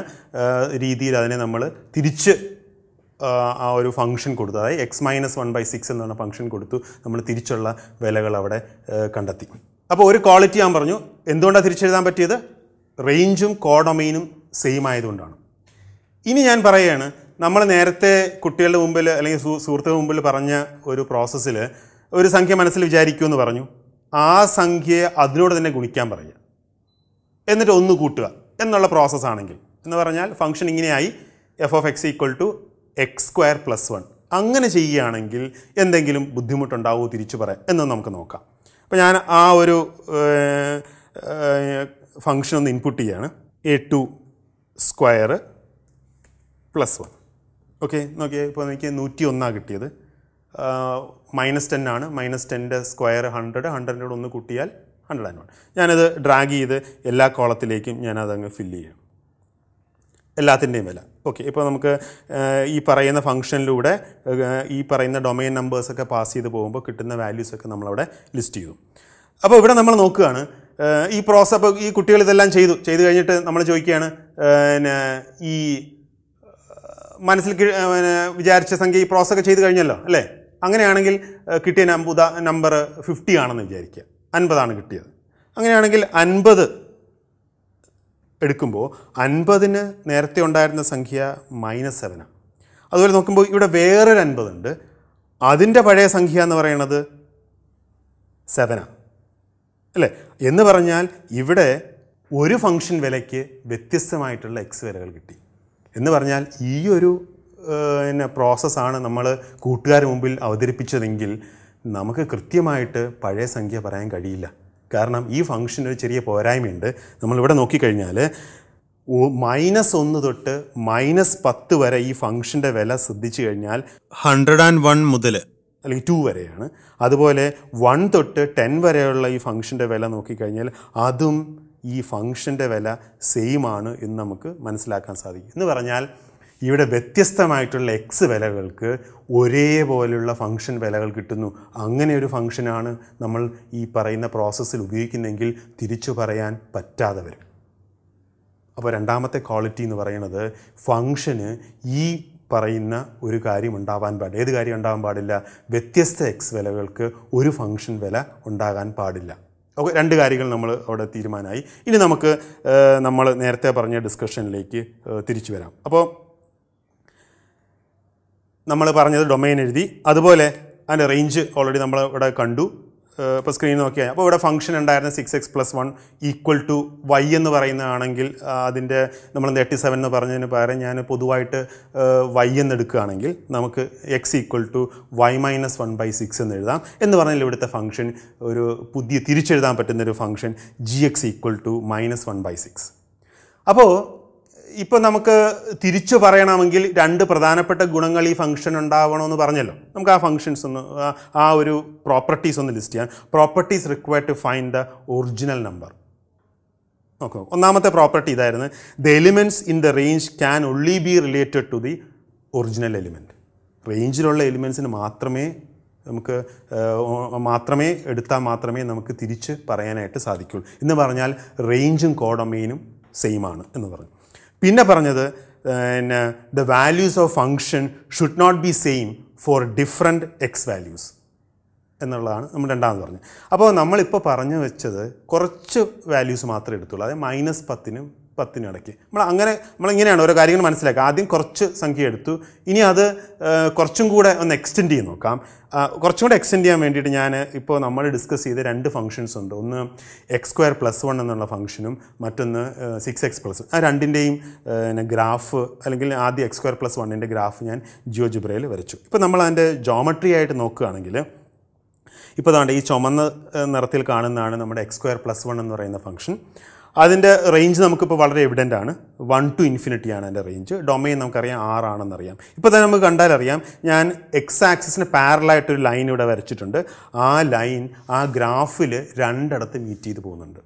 രീതിയിൽ അതിനെ നമ്മൾ തിരിച്ച് ആ ഒരു ഫംഗ്ഷൻ കൊടുത്തു അതായത് X minus one by six എന്ന് പറഞ്ഞ ഫംഗ്ഷൻ കൊടുത്തു നമ്മൾ തിരിച്ചുള്ള വിലകൾ അവിടെ കണ്ടെത്തി അപ്പോൾ ഒരു ക്വാളിറ്റി ഞാൻ പറഞ്ഞു എന്തുകൊണ്ടാണ് തിരിച്ചെഴുതാൻ പറ്റിയത് റേഞ്ചും കോഡൊമൈനും സെയിം ആയതുകൊണ്ടാണ് ഇനി ഞാൻ പറയുകയാണ് നമ്മൾ നേരത്തെ കുട്ടികളുടെ മുമ്പിൽ അല്ലെങ്കിൽ സുഹൃത്തുക്കളുടെ മുമ്പിൽ പറഞ്ഞ ഒരു പ്രോസസ്സിൽ ഒരു സംഖ്യ മനസ്സിൽ വിചാരിക്കുമെന്ന് എന്ന് പറഞ്ഞു ആ സംഖ്യയെ അതിനോട് തന്നെ ഗുണിക്കാൻ പറയുക എന്നിട്ട് ഒന്ന് കൂട്ടുക എന്നുള്ള പ്രോസസ്സാണെങ്കിൽ എന്ന് പറഞ്ഞാൽ ഫംഗ്ഷൻ ഇങ്ങനെയായി F of X equal to X square plus one അങ്ങനെ ചെയ്യുകയാണെങ്കിൽ എന്തെങ്കിലും ബുദ്ധിമുട്ടുണ്ടാവുമോ തിരിച്ചു പറയാം എന്ന് നമുക്ക് നോക്കാം അപ്പോൾ ഞാൻ ആ ഒരു ഫംഗ്ഷൻ ഒന്ന് ഇൻപുട്ട് ചെയ്യാണ് A two square plus one okay നോക്കിയാൽ ഇപ്പോൾ എനിക്ക് നൂറ്റി ഒന്നാണ് കിട്ടിയത് മൈനസ് ടെൻ ആണ് മൈനസ് ടെൻ്റെ സ്ക്വയർ ഹൺഡ്രഡ് ഹൺഡ്രഡിനോട് ഒന്ന് കൂട്ടിയാൽ ഹൺഡ്രഡ് ആൻഡ് വൺ ഞാനത് ഡ്രാഗ് ചെയ്ത് എല്ലാ കോളത്തിലേക്കും ഞാനതങ്ങ് ഫില്ല് ചെയ്യാം എല്ലാത്തിൻ്റെയും വില ഓക്കെ ഇപ്പോൾ നമുക്ക് ഈ പറയുന്ന ഫംഗ്ഷനിലൂടെ ഈ പറയുന്ന ഡൊമൈൻ നമ്പേഴ്സൊക്കെ പാസ് ചെയ്ത് പോകുമ്പോൾ കിട്ടുന്ന വാല്യൂസൊക്കെ നമ്മളവിടെ ലിസ്റ്റ് ചെയ്തു അപ്പോൾ ഇവിടെ നമ്മൾ നോക്കുകയാണ് ഈ പ്രോസസ് അപ്പോൾ ഈ കുട്ടികൾ ഇതെല്ലാം ചെയ്തു ചെയ്തു കഴിഞ്ഞിട്ട് നമ്മൾ ചോദിക്കുകയാണ് പിന്നെ ഈ മനസ്സിൽ വിചാരിച്ച സംഖ്യ ഈ പ്രോസസ്സൊക്കെ ചെയ്തു കഴിഞ്ഞല്ലോ അല്ലേ അങ്ങനെയാണെങ്കിൽ കിട്ടിയ നമ്പുത നമ്പർ ഫിഫ്റ്റി ആണെന്ന് വിചാരിക്കുക അൻപതാണ് കിട്ടിയത് അങ്ങനെയാണെങ്കിൽ അൻപത് എടുക്കുമ്പോൾ അൻപതിന് നേരത്തെ ഉണ്ടായിരുന്ന സംഖ്യ മൈനസ് സെവനാണ് അതുപോലെ നോക്കുമ്പോൾ ഇവിടെ വേറൊരു അൻപതുണ്ട് അതിൻ്റെ പഴയ സംഖ്യ എന്ന് പറയുന്നത് സെവനാണ് അല്ലേ എന്ന് പറഞ്ഞാൽ ഇവിടെ ഒരു ഫംഗ്ഷൻ വിലയ്ക്ക് വ്യത്യസ്തമായിട്ടുള്ള എക്സ് വിലകൾ കിട്ടി എന്ന് പറഞ്ഞാൽ ഈ ഒരു പിന്നെ പ്രോസസ്സാണ് നമ്മൾ കൂട്ടുകാർ മുമ്പിൽ അവതരിപ്പിച്ചതെങ്കിൽ നമുക്ക് കൃത്യമായിട്ട് പഴയ സംഖ്യ പറയാൻ കഴിയില്ല കാരണം ഈ ഫംഗ്ഷന് ഒരു ചെറിയ പോരായ്മയുണ്ട് നമ്മളിവിടെ നോക്കിക്കഴിഞ്ഞാൽ മൈനസ് ഒന്ന് തൊട്ട് മൈനസ് പത്ത് വരെ ഈ ഫംഗ്ഷൻ്റെ വില ശ്രദ്ധിച്ചു കഴിഞ്ഞാൽ ഹൺഡ്രഡ് ആൻഡ് വൺ മുതൽ അല്ലെങ്കിൽ ടു വരെയാണ് അതുപോലെ വൺ തൊട്ട് ടെൻ വരെയുള്ള ഈ ഫംഗ്ഷൻ്റെ വില നോക്കിക്കഴിഞ്ഞാൽ അതും ഈ ഫംഗ്ഷൻ്റെ വില സെയിം ആണ് എന്ന് നമുക്ക് മനസ്സിലാക്കാൻ സാധിക്കും എന്ന് പറഞ്ഞാൽ ഇവിടെ വ്യത്യസ്തമായിട്ടുള്ള എക്സ് വിലകൾക്ക് ഒരേപോലെയുള്ള ഫംഗ്ഷൻ വിലകൾ കിട്ടുന്നു അങ്ങനെ ഒരു ഫംഗ്ഷനാണ് നമ്മൾ ഈ പറയുന്ന പ്രോസസ്സിൽ ഉപയോഗിക്കുന്നെങ്കിൽ തിരിച്ചു പറയാൻ പറ്റാതെ വരും അപ്പോൾ രണ്ടാമത്തെ ക്വാളിറ്റി എന്ന് പറയുന്നത് ഫംഗ്ഷന് ഈ പറയുന്ന ഒരു കാര്യം ഉണ്ടാവാൻ പാടില്ല ഏത് കാര്യം ഉണ്ടാകാൻ പാടില്ല വ്യത്യസ്ത എക്സ് വിലകൾക്ക് ഒരു ഫംഗ്ഷൻ വില ഉണ്ടാകാൻ പാടില്ല ഓക്കെ രണ്ട് കാര്യങ്ങൾ നമ്മൾ അവിടെ തീരുമാനമായി ഇനി നമുക്ക് നമ്മൾ നേരത്തെ പറഞ്ഞ ഡിസ്കഷനിലേക്ക് തിരിച്ചു വരാം അപ്പോൾ നമ്മൾ പറഞ്ഞത് ഡൊമൈൻ എഴുതി അതുപോലെ അതിൻ്റെ റേഞ്ച് ഓൾറെഡി നമ്മൾ ഇവിടെ കണ്ടു ഇപ്പോൾ സ്ക്രീൻ നോക്കിയാൽ അപ്പോൾ ഇവിടെ ഫംഗ്ഷൻ ഉണ്ടായിരുന്നത് six X plus one equal to Y എന്ന് പറയുന്നതാണെങ്കിൽ അതിൻ്റെ നമ്മൾ തേർട്ടി സെവൻ എന്ന് പറഞ്ഞതിന് പകരം ഞാൻ പൊതുവായിട്ട് വൈ എന്നെടുക്കുകയാണെങ്കിൽ നമുക്ക് X equal to Y minus one by six എന്ന് എഴുതാം എന്ന് പറഞ്ഞാൽ ഇവിടുത്തെ ഫംഗ്ഷൻ ഒരു പുതിയ തിരിച്ചെഴുതാൻ പറ്റുന്നൊരു function G X equal to minus one by six അപ്പോൾ ഇപ്പോൾ നമുക്ക് തിരിച്ചു പറയണമെങ്കിൽ രണ്ട് പ്രധാനപ്പെട്ട ഗുണങ്ങൾ ഈ ഫംഗ്ഷൻ ഉണ്ടാവണമെന്ന് പറഞ്ഞല്ലോ നമുക്ക് ആ ഫംഗ്ഷൻസ് ഒന്ന് ആ ഒരു പ്രോപ്പർട്ടീസ് ഒന്ന് ലിസ്റ്റ് ചെയ്യാം properties required to find the original number okay ഒന്നാമത്തെ പ്രോപ്പർട്ടി ഇതായിരുന്നു the elements in the range can only be related to the original element റേഞ്ചിലുള്ള എലിമെൻസിന് മാത്രമേ നമുക്ക് മാത്രമേ എടുത്താൽ മാത്രമേ നമുക്ക് തിരിച്ച് പറയാനായിട്ട് സാധിക്കുള്ളൂ എന്ന് പറഞ്ഞാൽ റേഞ്ചും സെയിം സെയിമാണ് എന്ന് പറഞ്ഞു പിന്നെ പറഞ്ഞത് പിന്നെ the values of function should not be same for different X values എന്നുള്ളതാണ് നമ്മൾ രണ്ടാമത് പറഞ്ഞത് അപ്പോൾ നമ്മളിപ്പോൾ പറഞ്ഞു വെച്ചത് കുറച്ച് വാല്യൂസ് മാത്രമേ എടുത്തുള്ളൂ അതായത് മൈനസ് പത്തിനും പത്തിന് ഇടയ്ക്ക് നമ്മൾ അങ്ങനെ നമ്മളിങ്ങനെയാണ് ഓരോ കാര്യങ്ങൾ മനസ്സിലാക്കുക ആദ്യം കുറച്ച് സംഖ്യ എടുത്തു ഇനി അത് കുറച്ചും കൂടെ ഒന്ന് എക്സ്റ്റെൻഡ് ചെയ്ത് നോക്കാം കുറച്ചും കൂടെ എക്സ്റ്റെൻഡ് ചെയ്യാൻ വേണ്ടിയിട്ട് ഞാൻ ഇപ്പോൾ നമ്മൾ ഡിസ്കസ് ചെയ്ത രണ്ട് ഫംഗ്ഷൻസ് ഉണ്ട് ഒന്ന് എക്സ് സ്ക്വയർ പ്ലസ് വൺ എന്നുള്ള ഫംഗ്ഷനും മറ്റൊന്ന് സിക്സ് എക്സ് പ്ലസ് ആ രണ്ടിൻ്റെയും ഗ്രാഫ് അല്ലെങ്കിൽ ആദ്യം എക്സ് സ്ക്വയർ പ്ലസ് വണ്ണിൻ്റെ ഗ്രാഫ് ഞാൻ ജിയോ ജിബ്രയിൽ വരച്ചു ഇപ്പോൾ നമ്മൾ അതിൻ്റെ ജോമട്രി ആയിട്ട് നോക്കുകയാണെങ്കിൽ ഇപ്പോൾ അതാണ്ട് ഈ ചുമന്ന നിറത്തിൽ കാണുന്നതാണ് നമ്മുടെ എക്സ് സ്ക്വയർ പ്ലസ് വൺ എന്ന് പറയുന്ന ഫംഗ്ഷൻ അതിൻ്റെ റേഞ്ച് നമുക്കിപ്പോൾ വളരെ എവിഡൻ്റ് ആണ് വൺ ടു ഇൻഫിനിറ്റിയാണ് അതിൻ്റെ റേഞ്ച് ഡൊമൈൻ നമുക്കറിയാം ആറാണെന്നറിയാം ഇപ്പോൾ തന്നെ നമുക്ക് കണ്ടാലറിയാം ഞാൻ എക്സ് ആക്സിസിന് പാരലായിട്ടൊരു ലൈൻ ഇവിടെ വരച്ചിട്ടുണ്ട് ആ ലൈൻ ആ ഗ്രാഫിൽ രണ്ടിടത്ത് മീറ്റ് ചെയ്ത് പോകുന്നുണ്ട്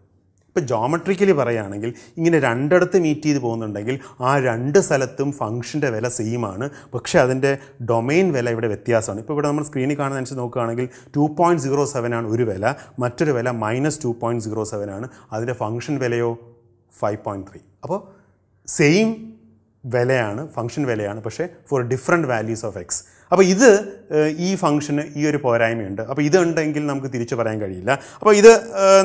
ഇപ്പോൾ ജോമെട്രിക്കലി പറയുകയാണെങ്കിൽ ഇങ്ങനെ രണ്ടിടത്ത് മീറ്റ് ചെയ്ത് പോകുന്നുണ്ടെങ്കിൽ ആ രണ്ട് സ്ഥലത്തും ഫംഗ്ഷൻ്റെ വില സെയിമാണ് പക്ഷേ അതിൻ്റെ ഡൊമൈൻ വില ഇവിടെ വ്യത്യാസമാണ് ഇപ്പോൾ ഇവിടെ നമ്മൾ സ്ക്രീനിൽ കാണുന്ന അനുസരിച്ച് നോക്കുകയാണെങ്കിൽ ടു പോയിൻറ്റ് സീറോ ആണ് ഒരു വില മറ്റൊരു വില മൈനസ് ടു പോയിൻറ്റ് സീറോ ആണ് അതിൻ്റെ ഫംഗ്ഷൻ വിലയോ ഫൈവ് പോയിൻറ്റ് ത്രീ അപ്പോൾ സെയിം വിലയാണ് ഫംഗ്ഷൻ വിലയാണ് പക്ഷേ for different values of X അപ്പോൾ ഇത് ഈ ഫംഗ്ഷന് ഈ ഒരു പോരായ്മയുണ്ട് അപ്പോൾ ഇതുണ്ടെങ്കിൽ നമുക്ക് തിരിച്ചു പറയാൻ കഴിയില്ല അപ്പോൾ ഇത്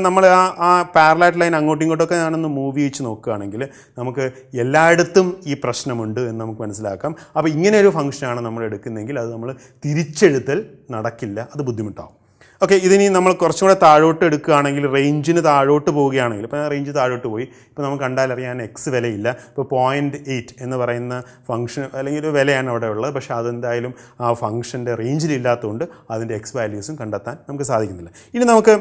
നമ്മൾ ആ ആ പാരലായിട്ട് ലൈൻ അങ്ങോട്ടും ഇങ്ങോട്ടൊക്കെ ഞാനൊന്ന് മൂവ് ചെയ്ച്ച് നോക്കുകയാണെങ്കിൽ നമുക്ക് എല്ലായിടത്തും ഈ പ്രശ്നമുണ്ട് എന്ന് നമുക്ക് മനസ്സിലാക്കാം അപ്പോൾ ഇങ്ങനെ ഒരു ഫംഗ്ഷനാണ് നമ്മൾ എടുക്കുന്നതെങ്കിൽ അത് നമ്മൾ തിരിച്ചെഴുത്തൽ നടക്കില്ല അത് ബുദ്ധിമുട്ടാവും ഓക്കെ ഇതിനി നമ്മൾ കുറച്ചും കൂടെ താഴോട്ട് എടുക്കുകയാണെങ്കിൽ റേഞ്ചിന് താഴോട്ട് പോവുകയാണെങ്കിൽ ഇപ്പോൾ റേഞ്ച് താഴോട്ട് പോയി ഇപ്പോൾ നമുക്ക് കണ്ടാലറിയാൻ എക്സ് വിലയില്ല ഇപ്പോൾ പോയിൻറ്റ് എയ്റ്റ് എന്ന് പറയുന്ന ഫംഗ്ഷൻ അല്ലെങ്കിൽ ഒരു വിലയാണ് അവിടെ ഉള്ളത് പക്ഷേ അതെന്തായാലും ആ ഫംഗ്ഷൻ്റെ റേഞ്ചിലില്ലാത്തതുകൊണ്ട് അതിൻ്റെ എക്സ് വാല്യൂസും കണ്ടെത്താൻ നമുക്ക് സാധിക്കുന്നില്ല ഇനി നമുക്ക്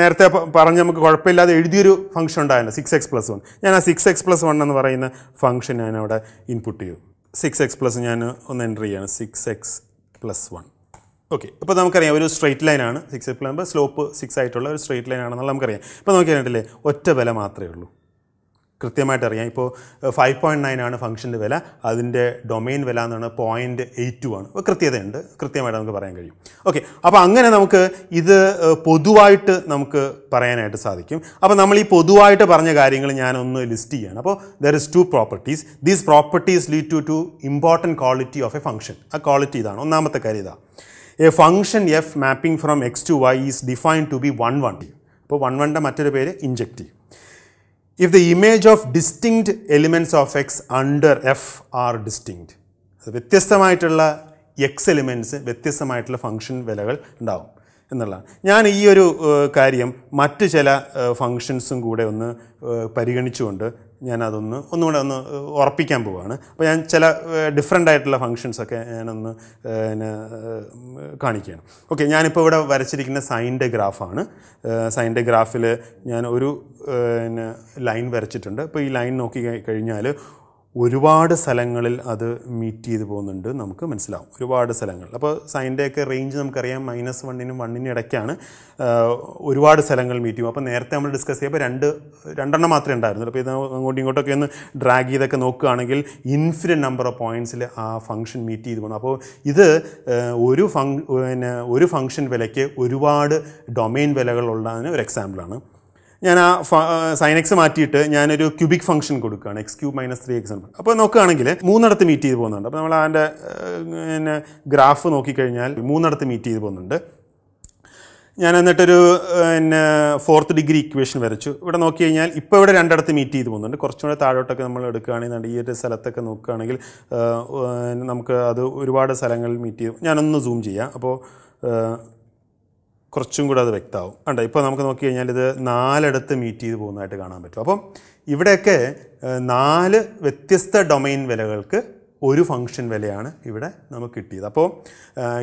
നേരത്തെ പറഞ്ഞ് നമുക്ക് കുഴപ്പമില്ലാതെ എഴുതിയൊരു ഫംഗ്ഷൻ ഉണ്ടായിരുന്നു സിക്സ് എക്സ് പ്ലസ് വൺ ഞാൻ ആ സിക്സ് എക്സ് പ്ലസ് വൺ എന്ന് പറയുന്ന ഫംഗ്ഷൻ ഞാൻ അവിടെ ഇൻപുട്ട് ചെയ്യും സിക്സ് എക്സ് പ്ലസ് ഞാൻ ഒന്ന് എൻ്റർ ചെയ്യാണ് six X plus one okay അപ്പോൾ നമുക്കറിയാം ഒരു സ്ട്രെയിറ്റ് ലൈനാണ് സിക്സ് പ്ലാമ്പ് സ്ലോപ്പ് സിക്സ് ആയിട്ടുള്ള ഒരു സ്ട്രെയിറ്റ് ലൈനാണെന്നുള്ള നമുക്കറിയാം ഇപ്പോൾ നോക്കിയാലേ ഒറ്റ വില മാത്രമേ ഉള്ളൂ കൃത്യമായിട്ട് അറിയാം ഇപ്പോൾ ഫൈവ് പോയിൻറ്റ് നയൻ ആണ് ഫംഗ്ഷൻ്റെ വില അതിൻ്റെ ഡൊമെയിൻ വില എന്നാണ് പോയിൻറ്റ് എയ്റ്റ് ടു ആണ് കൃത്യതയുണ്ട് കൃത്യമായിട്ട് നമുക്ക് പറയാൻ കഴിയും ഓക്കെ അപ്പോൾ അങ്ങനെ നമുക്ക് ഇത് പൊതുവായിട്ട് നമുക്ക് പറയാനായിട്ട് സാധിക്കും അപ്പോൾ നമ്മൾ ഈ പൊതുവായിട്ട് പറഞ്ഞ കാര്യങ്ങൾ ഞാനൊന്ന് ലിസ്റ്റ് ചെയ്യാണ് അപ്പോൾ there is two properties these properties lead to to important quality of a function ആ ക്വാളിറ്റി ഇതാണ് ഒന്നാമത്തെ കാര്യം ഇതാണ് a function F mapping from X to Y is defined to be one one അപ്പോൾ വൺ വണ്ണിൻ്റെ മറ്റൊരു പേര് injective if the image of distinct elements of X under F are distinct വ്യത്യസ്തമായിട്ടുള്ള എക്സ് എലിമെൻറ്റ്സ് വ്യത്യസ്തമായിട്ടുള്ള ഫംഗ്ഷൻ വിലകൾ ഉണ്ടാവും എന്നുള്ളതാണ് ഞാൻ ഈ ഒരു കാര്യം മറ്റ് ചില ഫങ്ഷൻസും കൂടെ ഒന്ന് പരിഗണിച്ചുകൊണ്ട് ഞാനതൊന്ന് ഒന്നുകൂടെ ഒന്ന് ഉറപ്പിക്കാൻ പോവുകയാണ് അപ്പോൾ ഞാൻ ചില ഡിഫറെൻ്റ് ആയിട്ടുള്ള ഫങ്ഷൻസൊക്കെ ഞാനൊന്ന് പിന്നെ കാണിക്കുകയാണ് ഓക്കെ ഞാനിപ്പോൾ ഇവിടെ വരച്ചിരിക്കുന്ന സൈൻ്റെ ഗ്രാഫാണ് സൈൻ്റെ ഗ്രാഫിൽ ഞാൻ ഒരു ലൈൻ വരച്ചിട്ടുണ്ട് അപ്പോൾ ഈ ലൈൻ നോക്കി കഴിഞ്ഞാൽ ഒരുപാട് സ്ഥലങ്ങളിൽ അത് മീറ്റ് ചെയ്ത് പോകുന്നുണ്ട് നമുക്ക് മനസ്സിലാവും ഒരുപാട് സ്ഥലങ്ങൾ അപ്പോൾ ഒക്കെ റേഞ്ച് നമുക്കറിയാം മൈനസ് വണ്ണിനും വണ്ണിനും ഇടയ്ക്കാണ് ഒരുപാട് സ്ഥലങ്ങൾ മീറ്റ് ചെയ്യും അപ്പോൾ നേരത്തെ നമ്മൾ ഡിസ്കസ് ചെയ്യുമ്പോൾ രണ്ട് രണ്ടെണ്ണം മാത്രമേ ഉണ്ടായിരുന്നുള്ളൂ അപ്പോൾ ഇത് അങ്ങോട്ടും ഇങ്ങോട്ടൊക്കെ ഒന്ന് ഡ്രാഗ് ചെയ്തൊക്കെ നോക്കുകയാണെങ്കിൽ ഇൻഫിനിറ്റ് നമ്പർ ഓഫ് പോയിൻറ്റ്സിൽ ആ ഫംഗ്ഷൻ മീറ്റ് ചെയ്ത് പോകണം അപ്പോൾ ഇത് ഒരു ഫങ് പിന്നെ ഒരു ഫംഗ്ഷൻ വിലയ്ക്ക് ഒരുപാട് ഡൊമൈൻ വിലകളുള്ളതിന് ഒരു എക്സാമ്പിളാണ് ഞാൻ ആ സൈൻ എക്സ് മാറ്റിയിട്ട് ഞാനൊരു ക്യൂബിക് ഫംഗ്ഷൻ കൊടുക്കുകയാണ് X cube minus three X ആണ് അപ്പോൾ നോക്കുകയാണെങ്കിൽ മൂന്നിടത്ത് മീറ്റ് ചെയ്ത് പോകുന്നുണ്ട് അപ്പോൾ നമ്മൾ അതിൻ്റെ പിന്നെ ഗ്രാഫ് നോക്കിക്കഴിഞ്ഞാൽ മൂന്നിടത്ത് മീറ്റ് ചെയ്ത് പോകുന്നുണ്ട് ഞാൻ എന്നിട്ടൊരു പിന്നെ ഫോർത്ത് ഡിഗ്രി ഇക്വേഷൻ വരച്ചു ഇവിടെ നോക്കി കഴിഞ്ഞാൽ ഇപ്പോൾ ഇവിടെ രണ്ടിടത്ത് മീറ്റ് ചെയ്ത് പോകുന്നുണ്ട് കുറച്ചും കൂടെ താഴോട്ടൊക്കെ നമ്മൾ എടുക്കുകയാണെങ്കിൽ ഈ ഒരു സ്ഥലത്തൊക്കെ നോക്കുകയാണെങ്കിൽ നമുക്ക് അത് ഒരുപാട് സ്ഥലങ്ങളിൽ മീറ്റ് ചെയ്ത് ഞാനൊന്ന് സൂം ചെയ്യാം അപ്പോൾ കുറച്ചും കൂടെ അത് വ്യക്തമാവും ഉണ്ട് ഇപ്പോൾ നമുക്ക് നോക്കി കഴിഞ്ഞാൽ ഇത് നാലിടത്ത് മീറ്റ് ചെയ്ത് പോകുന്നതായിട്ട് കാണാൻ പറ്റും അപ്പം ഇവിടെയൊക്കെ നാല് വ്യത്യസ്ത ഡൊമൈൻ വിലകൾക്ക് ഒരു ഫംഗ്ഷൻ വിലയാണ് ഇവിടെ നമുക്ക് കിട്ടിയത് അപ്പോൾ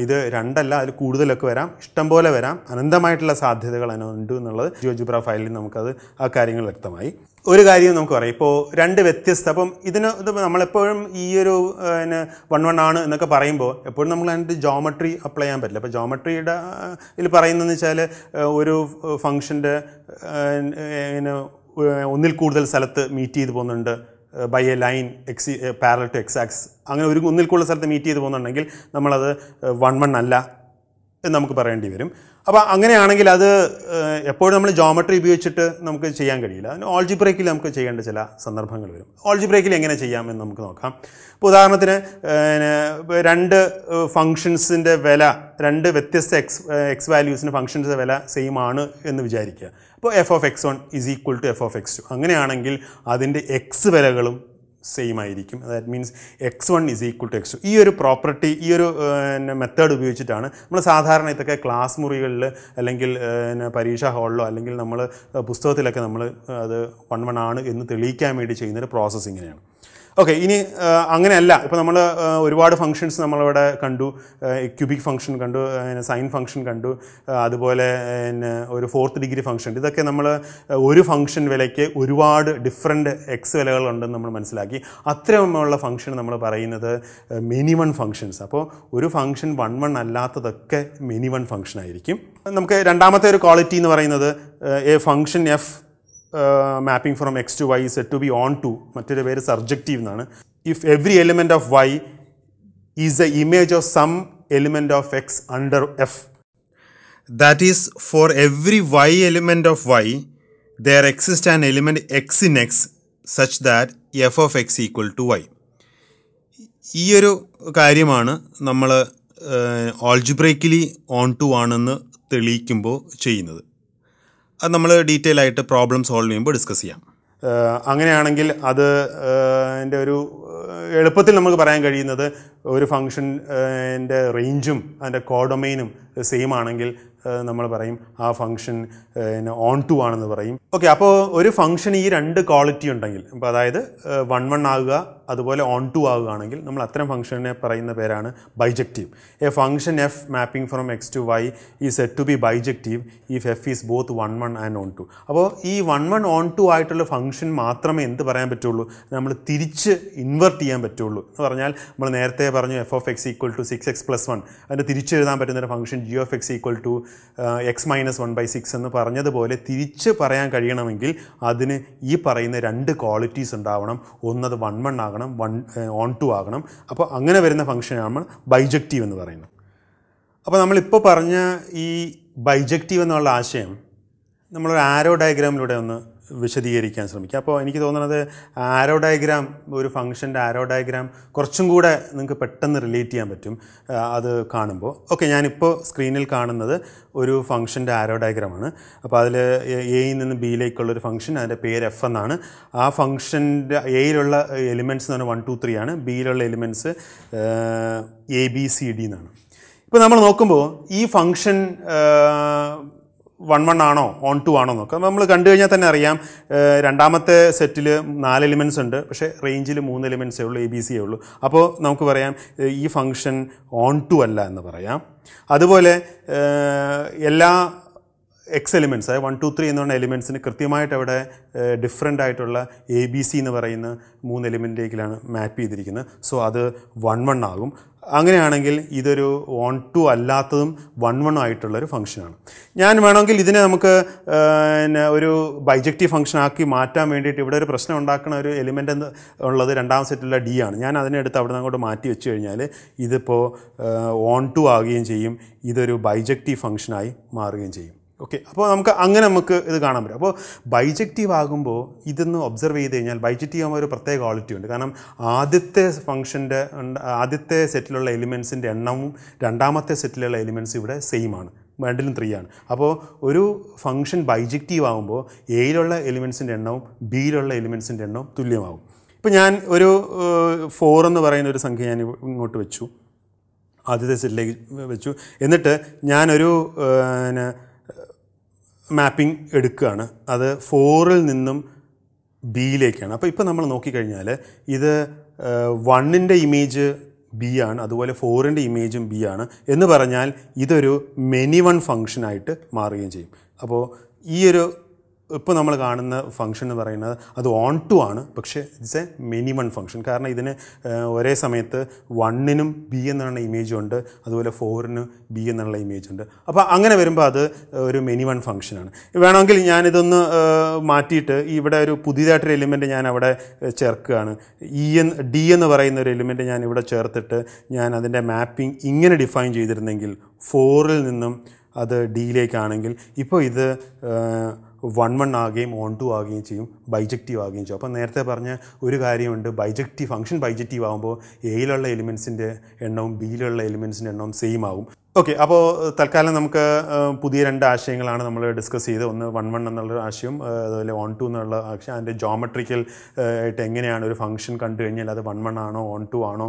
ഇത് രണ്ടല്ല അതിൽ കൂടുതലൊക്കെ വരാം ഇഷ്ടം പോലെ വരാം അനന്തമായിട്ടുള്ള സാധ്യതകൾ അതിനുണ്ട് എന്നുള്ളത് ജിയോജിബ്ര ഫയലിൽ നമുക്കത് ആ കാര്യങ്ങൾ വ്യക്തമായി ഒരു കാര്യം നമുക്ക് പറയാം ഇപ്പോൾ രണ്ട് വ്യത്യസ്ത അപ്പം ഇതിന് ഇത് നമ്മളെപ്പോഴും ഈ ഒരു പിന്നെ വൺ വൺ ആണ് എന്നൊക്കെ പറയുമ്പോൾ എപ്പോഴും നമ്മൾ അതിൻ്റെ ജോമട്രി അപ്ലൈ ചെയ്യാൻ പറ്റില്ല അപ്പോൾ ജോമട്രിയുടെ ഇതിൽ പറയുന്നതെന്ന് വെച്ചാൽ ഒരു ഫംഗ്ഷൻ്റെ ഒന്നിൽ കൂടുതൽ സ്ഥലത്ത് മീറ്റ് ചെയ്ത് പോകുന്നുണ്ട് by a line X parallel to X axis അങ്ങനെ ഒരു ഒന്നിൽ കൂടുതൽ സ്ഥലത്ത് മീറ്റ് ചെയ്ത് പോകുന്നുണ്ടെങ്കിൽ നമ്മളത് വൺ വൺ അല്ല എന്ന് നമുക്ക് പറയേണ്ടി വരും അപ്പോൾ അങ്ങനെയാണെങ്കിൽ അത് എപ്പോഴും നമ്മൾ ജോമെട്രി ഉപയോഗിച്ചിട്ട് നമുക്ക് ചെയ്യാൻ കഴിയില്ല അതിന് ബ്രേക്കിൽ നമുക്ക് ചെയ്യേണ്ട ചില സന്ദർഭങ്ങൾ വരും ബ്രേക്കിൽ എങ്ങനെ ചെയ്യാം എന്ന് നമുക്ക് നോക്കാം ഇപ്പോൾ ഉദാഹരണത്തിന് രണ്ട് ഫങ്ഷൻസിൻ്റെ വില രണ്ട് വ്യത്യസ്ത എക്സ് എക്സ് വാല്യൂസിന് ഫങ്ഷൻസിൻ്റെ വില സെയിം ആണ് എന്ന് വിചാരിക്കുക അപ്പോൾ F of X one is equal to F of X two അങ്ങനെയാണെങ്കിൽ അതിൻ്റെ എക്സ് വിലകളും സെയിം ആയിരിക്കും that means X one is equal to X two ഈ ഒരു പ്രോപ്പർട്ടി ഈ ഒരു മെത്തേഡ് ഉപയോഗിച്ചിട്ടാണ് നമ്മൾ സാധാരണ ഇതൊക്കെ ക്ലാസ് മുറികളിൽ അല്ലെങ്കിൽ പരീക്ഷാ ഹാളിലോ അല്ലെങ്കിൽ നമ്മൾ പുസ്തകത്തിലൊക്കെ നമ്മൾ അത് വൺ വൺ ആണ് എന്ന് തെളിയിക്കാൻ വേണ്ടി ചെയ്യുന്നൊരു പ്രോസസ്സ് ഇങ്ങനെയാണ് ഓക്കെ ഇനി അങ്ങനെയല്ല ഇപ്പോൾ നമ്മൾ ഒരുപാട് ഫംഗ്ഷൻസ് നമ്മളിവിടെ കണ്ടു ക്യൂബിക് ഫംഗ്ഷൻ കണ്ടു സൈൻ ഫംഗ്ഷൻ കണ്ടു അതുപോലെ പിന്നെ ഒരു ഫോർത്ത് ഡിഗ്രി ഫംഗ്ഷൻ ഇതൊക്കെ നമ്മൾ ഒരു ഫംഗ്ഷൻ വിലയ്ക്ക് ഒരുപാട് ഡിഫറെൻറ്റ് എക്സ് വിലകളുണ്ടെന്ന് നമ്മൾ മനസ്സിലാക്കി അത്തരമുള്ള ഫംഗ്ഷൻ നമ്മൾ പറയുന്നത് മിനിമൺ ഫംഗ്ഷൻസ് അപ്പോൾ ഒരു ഫംഗ്ഷൻ വൺ വൺ അല്ലാത്തതൊക്കെ മിനിമൺ ഫംഗ്ഷൻ ആയിരിക്കും നമുക്ക് രണ്ടാമത്തെ ഒരു ക്വാളിറ്റി എന്ന് പറയുന്നത് a function F mapping from X to Y said to be onto മറ്റൊരു പേര് സബ്ജക്റ്റീവ് എന്നാണ് if every element of Y is a image of some element of X under F that is for every Y element of Y there exist an element X in X such that F of X equal to Y ഈയൊരു കാര്യമാണ് നമ്മൾ ഓൾജിബ്രേക്കലി on to ആണെന്ന് തെളിയിക്കുമ്പോൾ ചെയ്യുന്നത് അത് നമ്മൾ detail ആയിട്ട് problem solve ചെയ്യുമ്പോൾ discuss ചെയ്യാം അങ്ങനെയാണെങ്കിൽ അത് എൻ്റെ ഒരു എളുപ്പത്തിൽ നമുക്ക് പറയാൻ കഴിയുന്നത് ഒരു ഫംഗ്ഷൻ എൻ്റെ റേഞ്ചും അതിൻ്റെ കോഡൊമൈനും സെയിം ആണെങ്കിൽ നമ്മൾ പറയും ആ ഫംഗ്ഷൻ ഓൺ ടു ആണെന്ന് പറയും ഓക്കെ അപ്പോൾ ഒരു ഫംഗ്ഷൻ ഈ രണ്ട് ക്വാളിറ്റി ഉണ്ടെങ്കിൽ അപ്പോൾ അതായത് വൺ വൺ ആകുക അതുപോലെ ഓൺ ടു ആവുകയാണെങ്കിൽ നമ്മൾ അത്തരം ഫംഗ്ഷനെ പറയുന്ന പേരാണ് bijective a function F mapping from X to Y is said to be bijective if F is both one one and onto അപ്പോൾ ഈ വൺ വൺ ഓൺ ടു ആയിട്ടുള്ള ഫംഗ്ഷൻ മാത്രമേ എന്ത് പറയാൻ പറ്റുള്ളൂ നമ്മൾ തിരിച്ച് ഇൻവെർട്ട് ചെയ്യാൻ പറ്റുള്ളൂ എന്ന് പറഞ്ഞാൽ നമ്മൾ നേരത്തെ പറഞ്ഞു F of X equal to six X plus one അതിൻ്റെ തിരിച്ചെഴുതാൻ പറ്റുന്നൊരു function G of X equal to X minus one by six എന്ന് പറഞ്ഞതുപോലെ തിരിച്ച് പറയാൻ കഴിയണമെങ്കിൽ അതിന് ഈ പറയുന്ന രണ്ട് ക്വാളിറ്റീസ് ഉണ്ടാവണം ഒന്നത് വൺ വൺ ആകണം ആവണം വൺ ഓൺ ടു ആകണം അപ്പോൾ അങ്ങനെ വരുന്ന ഫംഗ്ഷനാണ് നമ്മൾ ബൈജക്റ്റീവ് എന്ന് പറയുന്നത് അപ്പോൾ നമ്മളിപ്പോൾ പറഞ്ഞ ഈ ബൈജക്റ്റീവ് എന്നുള്ള ആശയം നമ്മളൊരു ആരോ ഡയഗ്രാമിലൂടെ ഒന്ന് വിശദീകരിക്കാൻ ശ്രമിക്കുക അപ്പോൾ എനിക്ക് തോന്നുന്നത് ആരോ ഡയഗ്രാം ഒരു ഫംഗ്ഷൻ്റെ ആരോ ഡയഗ്രാം കുറച്ചും കൂടെ നിങ്ങൾക്ക് പെട്ടെന്ന് റിലേറ്റ് ചെയ്യാൻ പറ്റും അത് കാണുമ്പോൾ ഓക്കെ ഞാനിപ്പോൾ സ്ക്രീനിൽ കാണുന്നത് ഒരു ഫംഗ്ഷൻ്റെ ആരോ ഡയഗ്രാമാണ് അപ്പോൾ അതിൽ എയിൽ നിന്ന് ബിയിലേക്കുള്ളൊരു ഫംഗ്ഷൻ അതിൻ്റെ പേര് എഫ് എന്നാണ് ആ ഫംഗ്ഷൻ്റെ എയിലുള്ള എലിമെൻറ്റ്സ് എന്ന് പറഞ്ഞാൽ വൺ ടു ത്രീ ആണ് ബിയിലുള്ള elements A B C D എന്നാണ് ഇപ്പോൾ നമ്മൾ നോക്കുമ്പോൾ ഈ ഫംഗ്ഷൻ വൺ വൺ ആണോ ഓൺ ടു ആണോ എന്നൊക്കെ നമ്മൾ കണ്ടു കഴിഞ്ഞാൽ തന്നെ അറിയാം രണ്ടാമത്തെ സെറ്റിൽ നാല് എലിമെൻറ്റ്സ് ഉണ്ട് പക്ഷേ റേഞ്ചിൽ മൂന്ന് എലിമെൻറ്റ്സേ ഉള്ളൂ എ ബി സിയേ ഉള്ളൂ അപ്പോൾ നമുക്ക് പറയാം ഈ ഫംഗ്ഷൻ ഓൺ ടു അല്ല എന്ന് പറയാം അതുപോലെ എല്ലാ എക്സ് എലിമെൻറ്റ്സ് അതായത് വൺ ടു ത്രീ എന്ന് പറഞ്ഞ എലിമെൻറ്റ്സിന് കൃത്യമായിട്ട് അവിടെ ഡിഫറെൻ്റ് ആയിട്ടുള്ള എ ബി സി എന്ന് പറയുന്ന മൂന്ന് എലിമെൻറ്റിലേക്കിലാണ് മാപ്പ് ചെയ്തിരിക്കുന്നത് സോ അത് വൺ വൺ ആകും അങ്ങനെയാണെങ്കിൽ ഇതൊരു ഓൺ ടു അല്ലാത്തതും വൺ വൺ ആയിട്ടുള്ളൊരു ഫംഗ്ഷനാണ് ഞാൻ വേണമെങ്കിൽ ഇതിനെ നമുക്ക് ഒരു ബൈജക്റ്റീവ് ഫംഗ്ഷനാക്കി ആക്കി മാറ്റാൻ വേണ്ടിയിട്ട് ഇവിടെ ഒരു പ്രശ്നം ഉണ്ടാക്കുന്ന ഒരു എലിമെൻ്റ് എന്ന് ഉള്ളത് രണ്ടാം സെറ്റിലുള്ള ഡി ആണ് ഞാൻ അതിനെടുത്ത് അവിടെ നിന്ന് അങ്ങോട്ട് മാറ്റി വെച്ച് കഴിഞ്ഞാൽ ഇതിപ്പോൾ ഓൺ ടു ആകുകയും ചെയ്യും ഇതൊരു ബൈജക്റ്റീവ് ഫംഗ്ഷനായി മാറുകയും ചെയ്യും ഓക്കെ അപ്പോൾ നമുക്ക് അങ്ങനെ നമുക്ക് ഇത് കാണാൻ പറ്റും അപ്പോൾ ബൈജക്റ്റീവ് ആകുമ്പോൾ ഇതൊന്ന് ഒബ്സർവ് ചെയ്ത് കഴിഞ്ഞാൽ ബൈജക്റ്റീവ് ആകുമ്പോൾ ഒരു പ്രത്യേക ക്വാളിറ്റി ഉണ്ട് കാരണം ആദ്യത്തെ ഫംഗ്ഷൻ്റെ ആദ്യത്തെ സെറ്റിലുള്ള എലിമെൻസിൻ്റെ എണ്ണവും രണ്ടാമത്തെ സെറ്റിലുള്ള എലിമെൻസ് ഇവിടെ സെയിം ആണ് രണ്ടിലും ത്രീ ആണ് അപ്പോൾ ഒരു ഫംഗ്ഷൻ ബൈജക്റ്റീവ് ആകുമ്പോൾ എയിലുള്ള എലിമെൻസിൻ്റെ എണ്ണവും ബിയിലുള്ള എലിമെൻസിൻ്റെ എണ്ണവും തുല്യമാകും ഇപ്പോൾ ഞാൻ ഒരു ഫോർ എന്ന് പറയുന്ന ഒരു സംഖ്യ ഞാൻ ഇങ്ങോട്ട് വെച്ചു ആദ്യത്തെ സെറ്റിലേക്ക് വെച്ചു എന്നിട്ട് ഞാനൊരു പിന്നെ മാപ്പിംഗ് എടുക്കുകയാണ് അത് ഫോറിൽ നിന്നും ബിയിലേക്കാണ് അപ്പോൾ ഇപ്പോൾ നമ്മൾ നോക്കിക്കഴിഞ്ഞാൽ ഇത് വണ്ണിൻ്റെ ഇമേജ് ബി ആണ് അതുപോലെ ഫോറിൻ്റെ ഇമേജും ബി ആണ് എന്ന് പറഞ്ഞാൽ ഇതൊരു മെനി വൺ ഫങ്ഷനായിട്ട് മാറുകയും ചെയ്യും അപ്പോൾ ഈ ഒരു ഇപ്പോൾ നമ്മൾ കാണുന്ന ഫംഗ്ഷൻ എന്ന് പറയുന്നത് അത് ഓൺ ടു ആണ് പക്ഷേ it's a many one function കാരണം ഇതിന് ഒരേ സമയത്ത് വണ്ണിനും ബി എന്നുള്ള ഇമേജ് ഉണ്ട് അതുപോലെ ഫോറിന് ബി എന്നുള്ള ഇമേജ് ഉണ്ട് അപ്പോൾ അങ്ങനെ വരുമ്പോൾ അത് ഒരു മെനി വൺ ഫംഗ്ഷനാണ് വേണമെങ്കിൽ ഞാനിതൊന്ന് മാറ്റിയിട്ട് ഇവിടെ ഒരു പുതിയതായിട്ടൊരു എലിമെൻറ്റ് ഞാൻ അവിടെ ചേർക്കുകയാണ് ഇ e എൻ ഡി എന്ന് പറയുന്ന ഒരു എലിമെൻറ്റ് ഞാൻ ഇവിടെ ചേർത്തിട്ട് ഞാൻ അതിൻ്റെ മാപ്പിംഗ് ഇങ്ങനെ ഡിഫൈൻ ചെയ്തിരുന്നെങ്കിൽ ഫോറിൽ നിന്നും അത് ഡിയിലേക്കാണെങ്കിൽ ഇപ്പോൾ ഇത് വൺ വൺ ആകുകയും ഓൺ ടു ആകുകയും ചെയ്യും ബൈജക്റ്റീവ് ആകുകയും ചെയ്യും അപ്പോൾ നേരത്തെ പറഞ്ഞ ഒരു കാര്യമുണ്ട് ബൈജക്റ്റീവ് ഫംഗ്ഷൻ ബൈജക്റ്റീവ് ആകുമ്പോൾ എയിലുള്ള എലിമെൻസിൻ്റെ എണ്ണവും ബിയിലുള്ള എലിമെൻസിൻ്റെ എണ്ണവും സെയിം ആകും ഓക്കെ അപ്പോൾ തൽക്കാലം നമുക്ക് പുതിയ രണ്ട് ആശയങ്ങളാണ് നമ്മൾ ഡിസ്കസ് ചെയ്തത് ഒന്ന് വൺ വൺ എന്നുള്ള ആശയം അതുപോലെ ഓൺ ടു എന്നുള്ള ആശയം അതിൻ്റെ ജോമെട്രിക്കൽ ആയിട്ട് എങ്ങനെയാണ് ഒരു ഫംഗ്ഷൻ കണ്ടു കഴിഞ്ഞാൽ അത് വൺ വൺ ആണോ ഓൺ ടു ആണോ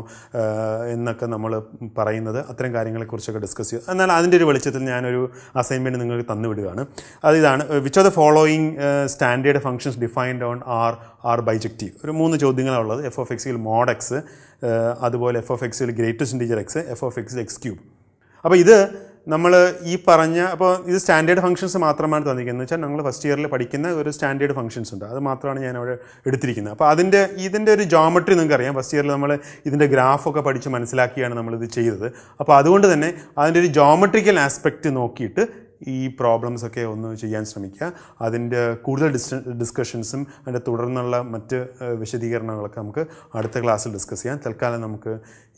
എന്നൊക്കെ നമ്മൾ പറയുന്നത് അത്തരം കാര്യങ്ങളെക്കുറിച്ചൊക്കെ ഡിസ്കസ് ചെയ്തു എന്നാൽ അതിൻ്റെ ഒരു വെളിച്ചത്തിൽ ഞാനൊരു അസൈൻമെൻറ്റ് നിങ്ങൾക്ക് തന്നു വിടുകയാണ് അത് ഇതാണ് which of the following standard functions defined on R R bijective ഒരു മൂന്ന് ചോദ്യങ്ങളാണ് ഉള്ളത് എഫ് ഓഫ് എക്സിൽ മോഡ് എക്സ് അതുപോലെ എഫ് ഓഫ് എക്സിൽ greatest integer X F of എക്സിൽ എക്സ് ക്യൂബ് അപ്പോൾ ഇത് നമ്മൾ ഈ പറഞ്ഞ അപ്പോൾ ഇത് സ്റ്റാൻഡേർഡ് ഫംഗ്ഷൻസ് മാത്രമാണ് തന്നിരിക്കുന്നത് വെച്ചാൽ ഞങ്ങൾ ഫസ്റ്റ് ഇയറിൽ പഠിക്കുന്ന ഒരു സ്റ്റാൻഡേർഡ് ഫംഗ്ഷൻസ് ഉണ്ട് അത് മാത്രമാണ് ഞാൻ അവിടെ എടുത്തിരിക്കുന്നത് അപ്പോൾ അതിൻ്റെ ഇതിൻ്റെ ഒരു ജോമെട്രി നിങ്ങൾക്ക് അറിയാം ഫസ്റ്റ് ഇയറിൽ നമ്മൾ ഇതിൻ്റെ ഗ്രാഫൊക്കെ പഠിച്ച് മനസ്സിലാക്കിയാണ് നമ്മളിത് ചെയ്തത് അപ്പോൾ അതുകൊണ്ട് തന്നെ അതിൻ്റെ ഒരു ജോമെട്രിക്കൽ ആസ്പെക്റ്റ് നോക്കിയിട്ട് ഈ പ്രോബ്ലംസൊക്കെ ഒന്ന് ചെയ്യാൻ ശ്രമിക്കുക അതിൻ്റെ കൂടുതൽ ഡിസ്കഷൻസും അതിൻ്റെ തുടർന്നുള്ള മറ്റ് വിശദീകരണങ്ങളൊക്കെ നമുക്ക് അടുത്ത ക്ലാസ്സിൽ ഡിസ്കസ് ചെയ്യാം തൽക്കാലം നമുക്ക്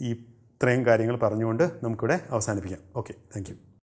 ഈ ഇത്രയും കാര്യങ്ങൾ പറഞ്ഞുകൊണ്ട് നമുക്കിവിടെ അവസാനിപ്പിക്കാം ഓക്കെ താങ്ക്